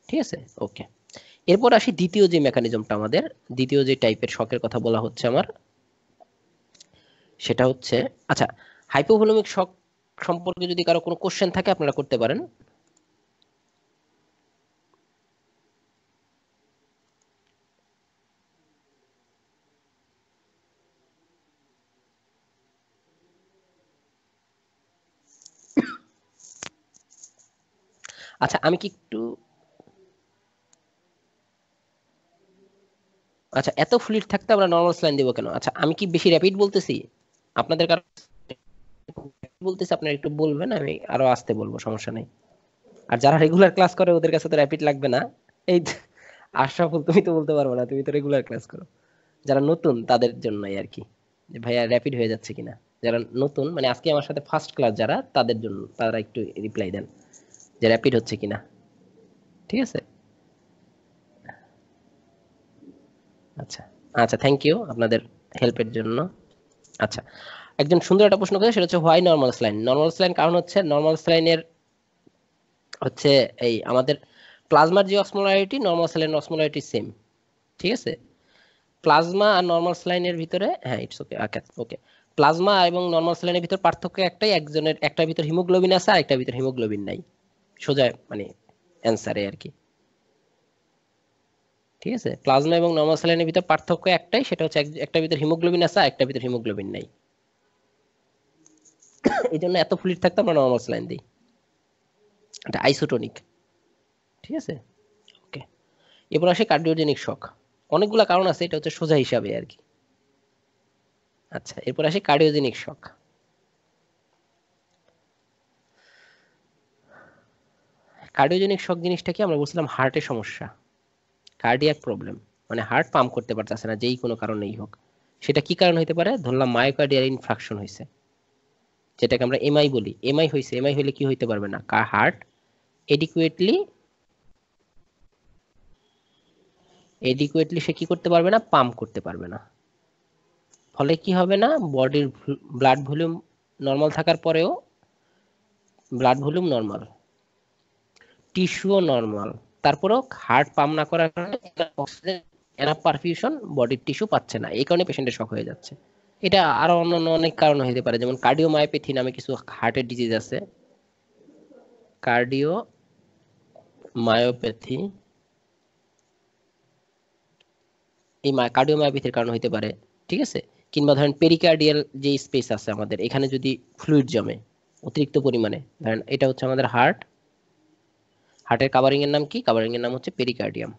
Speaker 1: ঠিক আছে ওকে এরপর আসি দ্বিতীয় যে মেকানিজমটা আমাদের দ্বিতীয় যে টাইপের শকের কথা বলা হচ্ছে আমার সেটা হচ্ছে আচ্ছা হাইপোভলিমিক শক সম্পর্কে যদি কারো কোনো কোশ্চেন থাকে আপনারা করতে পারেন আচ্ছা আমি কি একটু আচ্ছা এত ফ্লুইড থাকতে আমরা নর্মাল স্লাইন দেব কেন আচ্ছা আমি কি বেশি র্যাপিড বলতেছি আপনাদের কারণ বলতেছি আপনারা একটু বলবেন আমি আরো আসতে বলবো সমস্যা নেই আর যারা রেগুলার ক্লাস করে ওদের কাছে তো র্যাপিড লাগবে না এই আশরাফুল তুমি তো বলতে পারবে না তুমি তো রেগুলার ক্লাস করো যারা নতুন তাদের জন্যই আর কি ভাইয়া র্যাপিড হয়ে যাচ্ছে কিনা যারা নতুন মানে আজকে আমার সাথে ফার্স্ট ক্লাস যারা তাদের জন্য তারা একটু রিপ্লাই দেন যে র্যাপিড হচ্ছে কিনা ঠিক আছে আচ্ছা আচ্ছা থ্যাংক ইউ আপনাদের হেল্পের জন্য আচ্ছা একজন সুন্দর একটা প্রশ্ন করে সেটা হচ্ছে why normal saline normal saline কারণ হচ্ছে নর্মাল স্লাইনের হচ্ছে এই আমাদের প্লাজমার যে অসমোলারিটি নর্মাল স্লাইনের অসমোলারিটি সেম ঠিক আছে প্লাজমা আর নর্মাল স্লাইনের ভিতরে হ্যাঁ ইটস ওকে ওকে প্লাজমা এবং নর্মাল স্লাইনের ভিতর পার্থক্য একটাই একজনের একটার ভিতর হিমোগ্লোবিন আছে আর একটার ভিতর হিমোগ্লোবিন নাই সোজা মানে অ্যান্সারে আর কি ঠিক আছে প্লাজমা এবং নর্মাল স্যালাইনের ভিতর পার্থক্য একটাই সেটা হচ্ছে একটা ভিতর হিমোগ্লোবিন আছে একটা ভিতর হিমোগ্লোবিন নাই এই জন্য এত ফ্লুইড থাকতাম আমরা নর্মাল স্যালাইন দিই এটা আইসোটোনিক ঠিক আছে ওকে এরপর আসে কার্ডিওজেনিক শক অনেকগুলো কারণ আছে এটা হচ্ছে সোজা হিসাবে আর কি আচ্ছা এরপর আসে কার্ডিওজেনিক শক কার্ডিওজেনিক শক জিনিসটা কি আমরা বলছিলাম হার্টের সমস্যা কার্ডিয়াক প্রবলেম মানে হার্ট পাম্প করতে পারতেছে না যেই কোনো কারণেই হোক সেটা কি কারণ হতে পারে ধরলাম মায়োকার্ডিয়ার ইনফ্রাকশন হয়েছে যেটাকে আমরা এমআই বলি এমআই হয়েছে এমআই হলে কি হইতে পারবে না কার হার্ট এডিকুয়েটলি এডিকুয়েটলি সে কি করতে পারবে না পাম্প করতে পারবে না ফলে কি হবে না বডির ব্লাড ভলিউম নর্মাল থাকার পরেও ব্লাড ভলিউম নর্মাল টিস্যুও নর্মাল তারপরেও হার্ট পাম্প না করার কারণে অক্সিজেন এনাফ পারফিউশন বডির টিস্যু পাচ্ছে না এই কারণে পেশেন্টের শখ হয়ে যাচ্ছে এটা আরো অন্য অনেক কারণ হতে পারে যেমন কার্ডিওমায়োপ্যাথি নামে কিছু হার্টের ডিজিজ আছে কার্ডিও মায়োপ্যাথি এই কার্ডিওমায়োপ্যাথির কারণ হতে পারে ঠিক আছে কিংবা ধরেন পেরিকার্ডিয়াল যে স্পেস আছে আমাদের এখানে যদি ফ্লুইড জমে অতিরিক্ত পরিমাণে ধরেন এটা হচ্ছে আমাদের হার্ট হার্টের কাভারিং এর নাম কি কাভারিং এর নাম হচ্ছে পেরিকার্ডিয়াম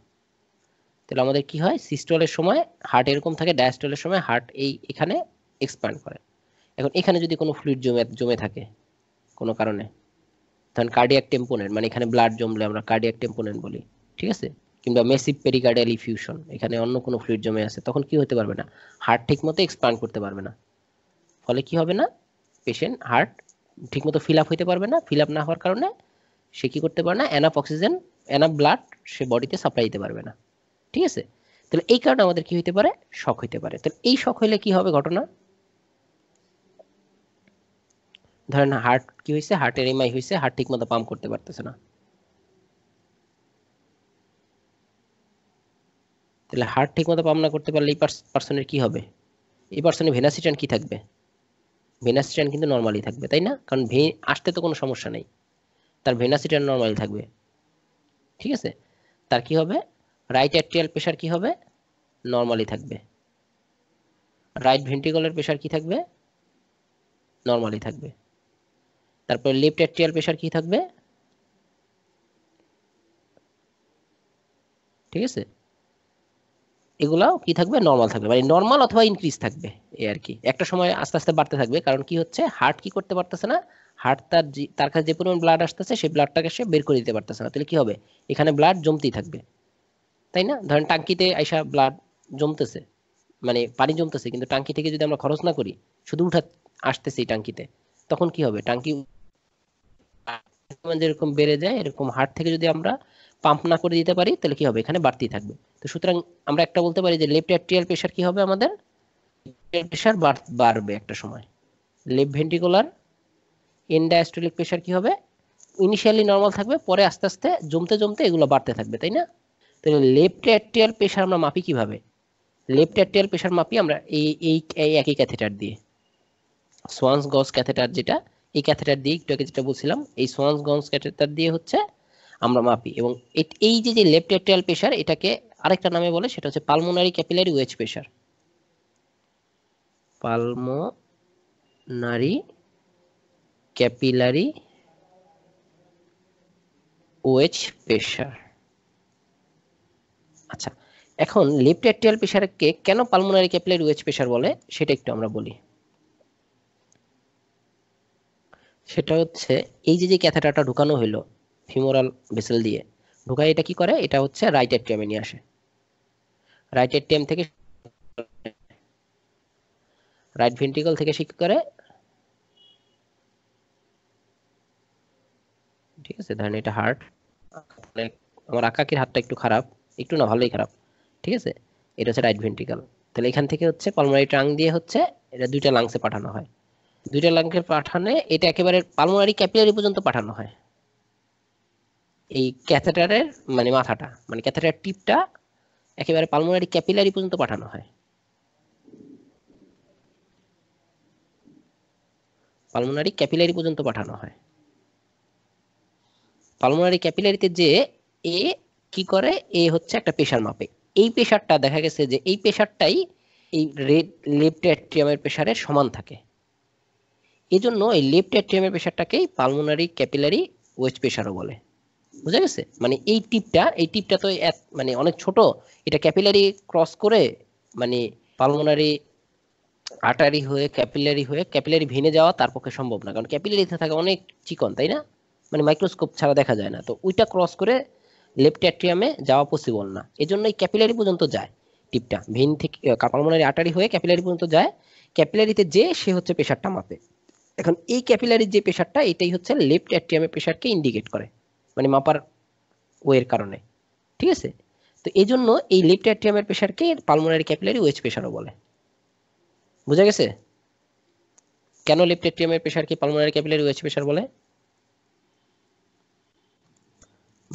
Speaker 1: তাহলে আমাদের কি হয় সিস্টলের সময় হার্ট এরকম থাকে ডায়াস্টলের সময় হার্ট এই এখানে এক্সপ্যান্ড করে এখন এখানে যদি কোনো ফ্লুইড জমে জমে থাকে কোনো কারণে তখন কার্ডিয়াক টেম্পোনেন্ট মানে এখানে ব্লাড জমলে আমরা কার্ডিয়াক টেম্পোনেন্ট বলি ঠিক আছে কিংবা মেসিভ পেরিকার্ডিয়াল ইফিউশন এখানে অন্য কোনো ফ্লুইড জমে আছে তখন কি হতে পারবে না হার্ট ঠিকমতো এক্সপ্যান্ড করতে পারবে না ফলে কি হবে না পেশেন্ট হার্ট ঠিকমতো ফিল আপ হইতে পারবে না ফিল আপ না হওয়ার কারণে সে কি করতে পারে না অ্যানাপ অক্সিজেন অ্যানাপ ব্লাড সে বডিতে সাপ্লাই দিতে পারবে না ঠিক আছে তাহলে এই কারণে আমাদের কি হইতে পারে শখ হইতে পারে তাহলে এই শখ হইলে কি হবে ঘটনা ধরেন হার্ট কি হয়েছে হার্টের এমআই হয়েছে হার্ট ঠিক মতো পাম্প করতে পারতেছে না তাহলে হার্ট ঠিক মতো পাম্প না করতে পারলে এই পার্সনের কি হবে এই পার্সনের ভেনাসিটান কি থাকবে ভেনাসিটান কিন্তু নর্মালি থাকবে তাই না কারণ ভে আসতে তো কোনো সমস্যা নেই তার ভেনাসিটা নর্মাল থাকবে ঠিক আছে তার কি হবে রাইট অ্যাট্রিয়াল প্রেশার কি হবে নরমালি থাকবে রাইট ভেন্টিকলের প্রেশার কি থাকবে নরমালি থাকবে তারপরে লেফট অ্যাট্রিয়াল প্রেশার কি থাকবে ঠিক আছে এগুলো কি থাকবে নর্মাল থাকবে মানে নর্মাল অথবা ইনক্রিজ থাকবে এই আর কি একটা সময় আস্তে আস্তে বাড়তে থাকবে কারণ কি হচ্ছে হার্ট কি করতে পারতেছে না হার্ট তার তার কাছে যে পরিমাণ ব্লাড আসতেছে সেই ব্লাডটাকে সে বের করে দিতে পারতেছে না তাহলে কি হবে এখানে ব্লাড জমতেই থাকবে তাই না ধরেন টাঙ্কিতে আইসা ব্লাড জমতেছে মানে পানি জমতেছে কিন্তু টাঙ্কি থেকে যদি আমরা খরচ না করি শুধু উঠা আসতেছে এই টাঙ্কিতে তখন কি হবে টাঙ্কি যেরকম বেড়ে যায় এরকম হার্ট থেকে যদি আমরা পাম্প না করে দিতে পারি তাহলে কি হবে এখানে বাড়তি থাকবে তো সুতরাং আমরা একটা বলতে পারি যে লেফট অ্যাট্রিয়াল প্রেশার কি হবে আমাদের প্রেশার বাড়বে একটা সময় লেফট ভেন্টিকুলার এন্ডায়াস্টোলিক প্রেশার কি হবে ইনিশিয়ালি নর্মাল থাকবে পরে আস্তে আস্তে জমতে জমতে এগুলো বাড়তে থাকবে তাই না তাহলে লেফট অ্যাট্রিয়াল প্রেশার আমরা মাপি কিভাবে লেফট অ্যাট্রিয়াল প্রেশার মাপি আমরা এই এই একই ক্যাথেটার দিয়ে সোয়ান্স গস ক্যাথেটার যেটা এই ক্যাথেটার দিয়ে একটু আগে যেটা বলছিলাম এই সোয়ান্স গস ক্যাথেটার দিয়ে হচ্ছে আমরা মাপি এবং এই যে যে লেফট অ্যাট্রিয়াল প্রেসার এটাকে আরেকটা নামে বলে সেটা হচ্ছে pulmonary capillary wedge pressure pulmonary capillary wedge pressure আচ্ছা এখন লেফট অ্যাট্রিয়াল প্রেসারকে কেন পালমোনারি ক্যাপিলারি ওয়েজ প্রেসার বলে সেটা একটু আমরা বলি সেটা হচ্ছে এই যে যে ক্যাথেটারটা ঢুকানো হলো ফিমোরাল ভেসেল দিয়ে ঢোকায় এটা কি করে এটা হচ্ছে রাইট এট্রিয়ামে নিয়ে আসে রাইট এট্রিয়াম থেকে রাইট ভেন্ট্রিকল থেকে শিক করে ঠিক আছে ধরেন এটা হার্ট মানে আমার আকাকির হাতটা একটু খারাপ একটু না ভালোই খারাপ ঠিক আছে এটা হচ্ছে রাইট ভেন্ট্রিকল তাহলে এখান থেকে হচ্ছে পালমোনারি ট্রাং দিয়ে হচ্ছে এটা দুইটা লাংসে পাঠানো হয় দুইটা লাংসে পাঠানে এটা একেবারে পালমোনারি ক্যাপিলারি পর্যন্ত পাঠানো হয় এই ক্যাথেটারের মানে মাথাটা মানে ক্যাথেটার টিপটা একেবারে পালমোনারি ক্যাপিলারি পর্যন্ত পাঠানো হয় পালমোনারি ক্যাপিলারি পর্যন্ত পাঠানো হয় পালমোনারি ক্যাপিলারিতে যে এ কি করে এ হচ্ছে একটা প্রেশার মাপে এই প্রেশারটা দেখা গেছে যে এই প্রেশারটাই এই রেড লেফট অ্যাট্রিয়ামের প্রেশারের সমান থাকে এজন্য এই লেফট অ্যাট্রিয়ামের প্রেশারটাকেই পালমোনারি ক্যাপিলারি ওয়েস্ট প্রেশারও বলে বুঝা গেছে মানে এই টিপটা এই টিপটা তো মানে অনেক ছোট এটা ক্যাপিলারি ক্রস করে মানে পালমোনারি আটারি হয়ে ক্যাপিলারি হয়ে ক্যাপিলারি ভেঙে যাওয়া তার পক্ষে সম্ভব না কারণ ক্যাপিলারিতে থাকে অনেক চিকন তাই না মানে মাইক্রোস্কোপ ছাড়া দেখা যায় না তো ওইটা ক্রস করে লেফট অ্যাট্রিয়ামে যাওয়া পসিবল না এই জন্য এই ক্যাপিলারি পর্যন্ত যায় টিপটা ভেন থেকে কাপালমোনারি আটারি হয়ে ক্যাপিলারি পর্যন্ত যায় ক্যাপিলারিতে যে সে হচ্ছে প্রেশারটা মাপে এখন এই ক্যাপিলারির যে প্রেশারটা এটাই হচ্ছে লেফট অ্যাট্রিয়ামে প্রেশারকে ইন্ডিকেট করে মানে মাপার ওয়ের কারণে ঠিক আছে তো এই জন্য এই লেফট অ্যাট্রিয়ামের প্রেশারকে পালমোনারি ক্যাপিলারি ওয়েজ প্রেশারও বলে বুঝা গেছে কেন লেফট অ্যাট্রিয়ামের প্রেশারকে পালমোনারি ক্যাপিলারি ওয়েজ প্রেশার বলে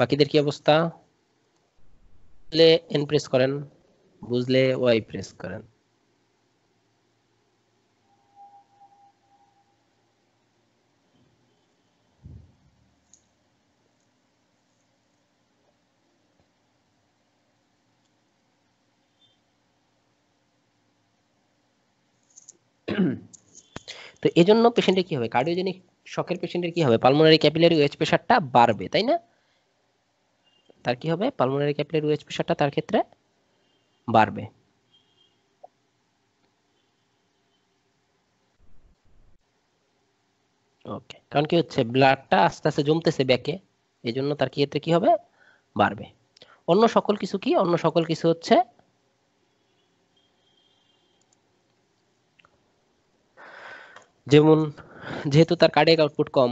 Speaker 1: বাকিদের কি অবস্থা বুঝলে এন প্রেস করেন বুঝলে ওয়াই প্রেস করেন তো জন্য পেশেন্টের কি হবে কার্ডিওজেনিক শখের পেশেন্টের কি হবে পালমোনারি ক্যাপিলারি ওয়েজ প্রেশারটা বাড়বে তাই না তার কি হবে পালমোনারি ক্যাপিলারি ওয়েজ প্রেশারটা তার ক্ষেত্রে বাড়বে ওকে কারণ কি হচ্ছে ব্লাডটা আস্তে আস্তে জমতেছে ব্যাকে এই জন্য তার ক্ষেত্রে কি হবে বাড়বে অন্য সকল কিছু কি অন্য সকল কিছু হচ্ছে যেমন যেহেতু তার কার্ডিয়াক আউটপুট কম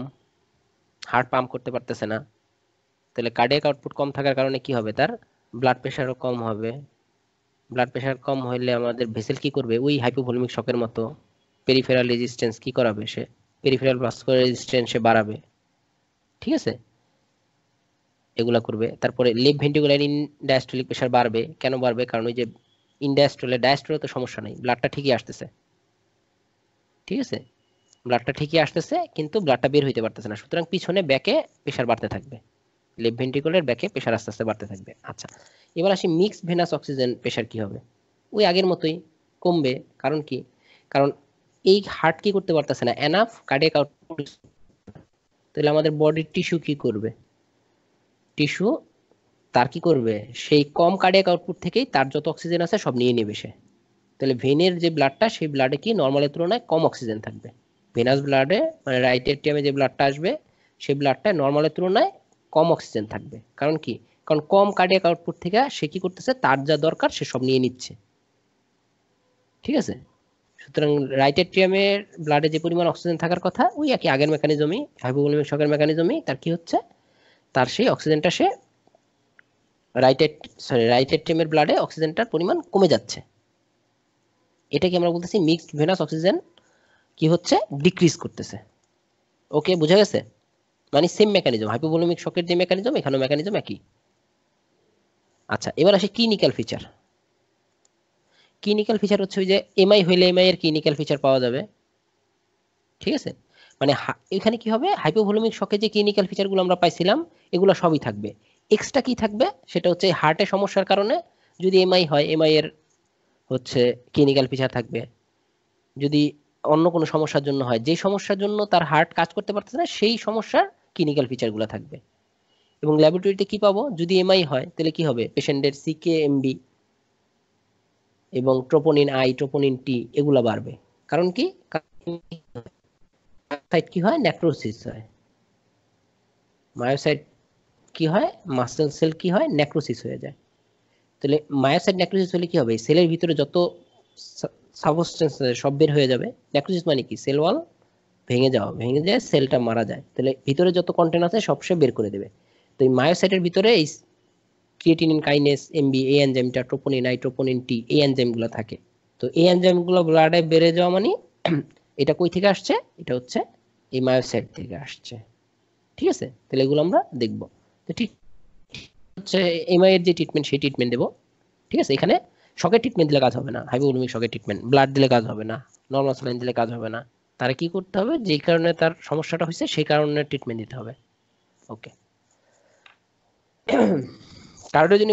Speaker 1: হার্ট পাম্প করতে পারতেছে না তাহলে কার্ডিয়াক আউটপুট কম থাকার কারণে কি হবে তার ব্লাড প্রেশারও কম হবে ব্লাড প্রেশার কম হলে আমাদের ভেসেল কি করবে ওই হাইপোভলমিক শকের মতো পেরিফেরাল রেজিস্ট্যান্স কি করাবে সে পেরিফেরাল ভাস্কুলার রেজিস্ট্যান্স সে বাড়াবে ঠিক আছে এগুলা করবে তারপরে লেফট ভেন্টিকুলার ইনডায়াস্টোলিক প্রেশার বাড়বে কেন বাড়বে কারণ ওই যে ইনডায়াস্টোলে ডায়াস্টোলে তো সমস্যা নেই ব্লাডটা ঠিকই আসতেছে ঠিক আছে ব্লাডটা ঠিকই আসতেছে কিন্তু ব্লাডটা বের হইতে পারতেছে না সুতরাং পিছনে ব্যাকে প্রেশার বাড়তে থাকবে লেফট ভেন্ট্রিকলের ব্যাকে প্রেশার আস্তে আস্তে বাড়তে থাকবে আচ্ছা এবার আসি মিক্স ভেনাস অক্সিজেন প্রেশার কি হবে ওই আগের মতোই কমবে কারণ কি কারণ এই হার্ট কি করতে পারতেছে না এনাফ কার্ডিয়াক আউটপুট তাহলে আমাদের বডির টিস্যু কি করবে টিস্যু তার কি করবে সেই কম কার্ডিয়াক আউটপুট থেকেই তার যত অক্সিজেন আছে সব নিয়ে নেবে সে তাহলে ভেনের যে ব্লাডটা সেই ব্লাডে কি নর্মালের তুলনায় কম অক্সিজেন থাকবে ভেনাস ব্লাডে মানে রাইট এট্রিয়ামে যে ব্লাডটা আসবে সেই ব্লাডটায় নর্মালের তুলনায় কম অক্সিজেন থাকবে কারণ কি কারণ কম কার্ডিয়াক আউটপুট থেকে সে কি করতেছে তার যা দরকার সে সব নিয়ে নিচ্ছে ঠিক আছে সুতরাং রাইট এট্রিয়ামের ব্লাডে যে পরিমাণ অক্সিজেন থাকার কথা ওই একই আগের মেকানিজমই হাইপোভলিমিক শকের মেকানিজমই তার কি হচ্ছে তার সেই অক্সিজেনটা সে রাইট সরি রাইট এট্রিয়ামের ব্লাডে অক্সিজেনটার পরিমাণ কমে যাচ্ছে এটাকে আমরা বলতেছি মিক্সড ভেনাস অক্সিজেন কি হচ্ছে ডিক্রিজ করতেছে ওকে বোঝা গেছে মানে সেম মেকানিজম হাইপোভলিউমিক শকের যে মেকানিজম এখানেও মেকানিজম একই আচ্ছা এবার আসি ক্লিনিক্যাল ফিচার ক্লিনিক্যাল ফিচার হচ্ছে ওই যে এমআই হইলে এমআই এর ক্লিনিক্যাল ফিচার পাওয়া যাবে ঠিক আছে মানে এখানে কি হবে হাইপোভলিউমিক শকে যে ক্লিনিক্যাল ফিচারগুলো আমরা পাইছিলাম এগুলো সবই থাকবে এক্সট্রা কি থাকবে সেটা হচ্ছে হার্টে সমস্যার কারণে যদি এমআই হয় এমআই এর হচ্ছে ক্লিনিক্যাল ফিচার থাকবে যদি অন্য কোনো সমস্যার জন্য হয় যে সমস্যার জন্য তার হার্ট কাজ করতে পারতেছে না সেই সমস্যার ক্লিনিক্যাল ফিচারগুলো থাকবে এবং ল্যাবরেটরিতে কি পাবো যদি এমআই হয় তাহলে কি হবে পেশেন্টের সিকেএমবি এবং ট্রোপোনিন আই ট্রোপোনিন টি এগুলো বাড়বে কারণ কি মায়োসাইট কি হয় নেক্রোসিস হয় মায়োসাইট কি হয় মাসেল সেল কি হয় নেক্রোসিস হয়ে যায় তাহলে মায়োসাইট নেক্রোসিস হলে কি হবে সেলের ভিতরে যত সাবস্টেন্স সব বের হয়ে যাবে নেক্রোসিস মানে কি সেল ওয়াল ভেঙে যাওয়া ভেঙে যায় সেলটা মারা যায় তাহলে ভিতরে যত কন্টেন্ট আছে সব সে বের করে দেবে তো এই মায়োসাইটের ভিতরে এই ক্রিয়েটিনিন কাইনেস এমবি এ এনজাইমটা ট্রোপোনিন নাইট্রোপোনিন টি এই এনজাইমগুলো থাকে তো এই এনজাইমগুলো ব্লাডে বেড়ে যাওয়া মানে এটা কই থেকে আসছে এটা হচ্ছে এই মায়োসাইট থেকে আসছে ঠিক আছে তাহলে এগুলো আমরা দেখব তো ঠিক হচ্ছে এমআই এর যে ট্রিটমেন্ট সেই ট্রিটমেন্ট দেব ঠিক আছে এখানে শকের ট্রিটমেন্ট দিলে কাজ হবে না হাইপোভোলমিক শকের ট্রিটমেন্ট ব্লাড দিলে কাজ হবে না নর্মাল স্যালাইন দিলে কাজ হবে না তার কি করতে হবে যেই কারণে তার সমস্যাটা হয়েছে সেই কারণে ট্রিটমেন্ট দিতে হবে ওকে কার্ডিওজেনিক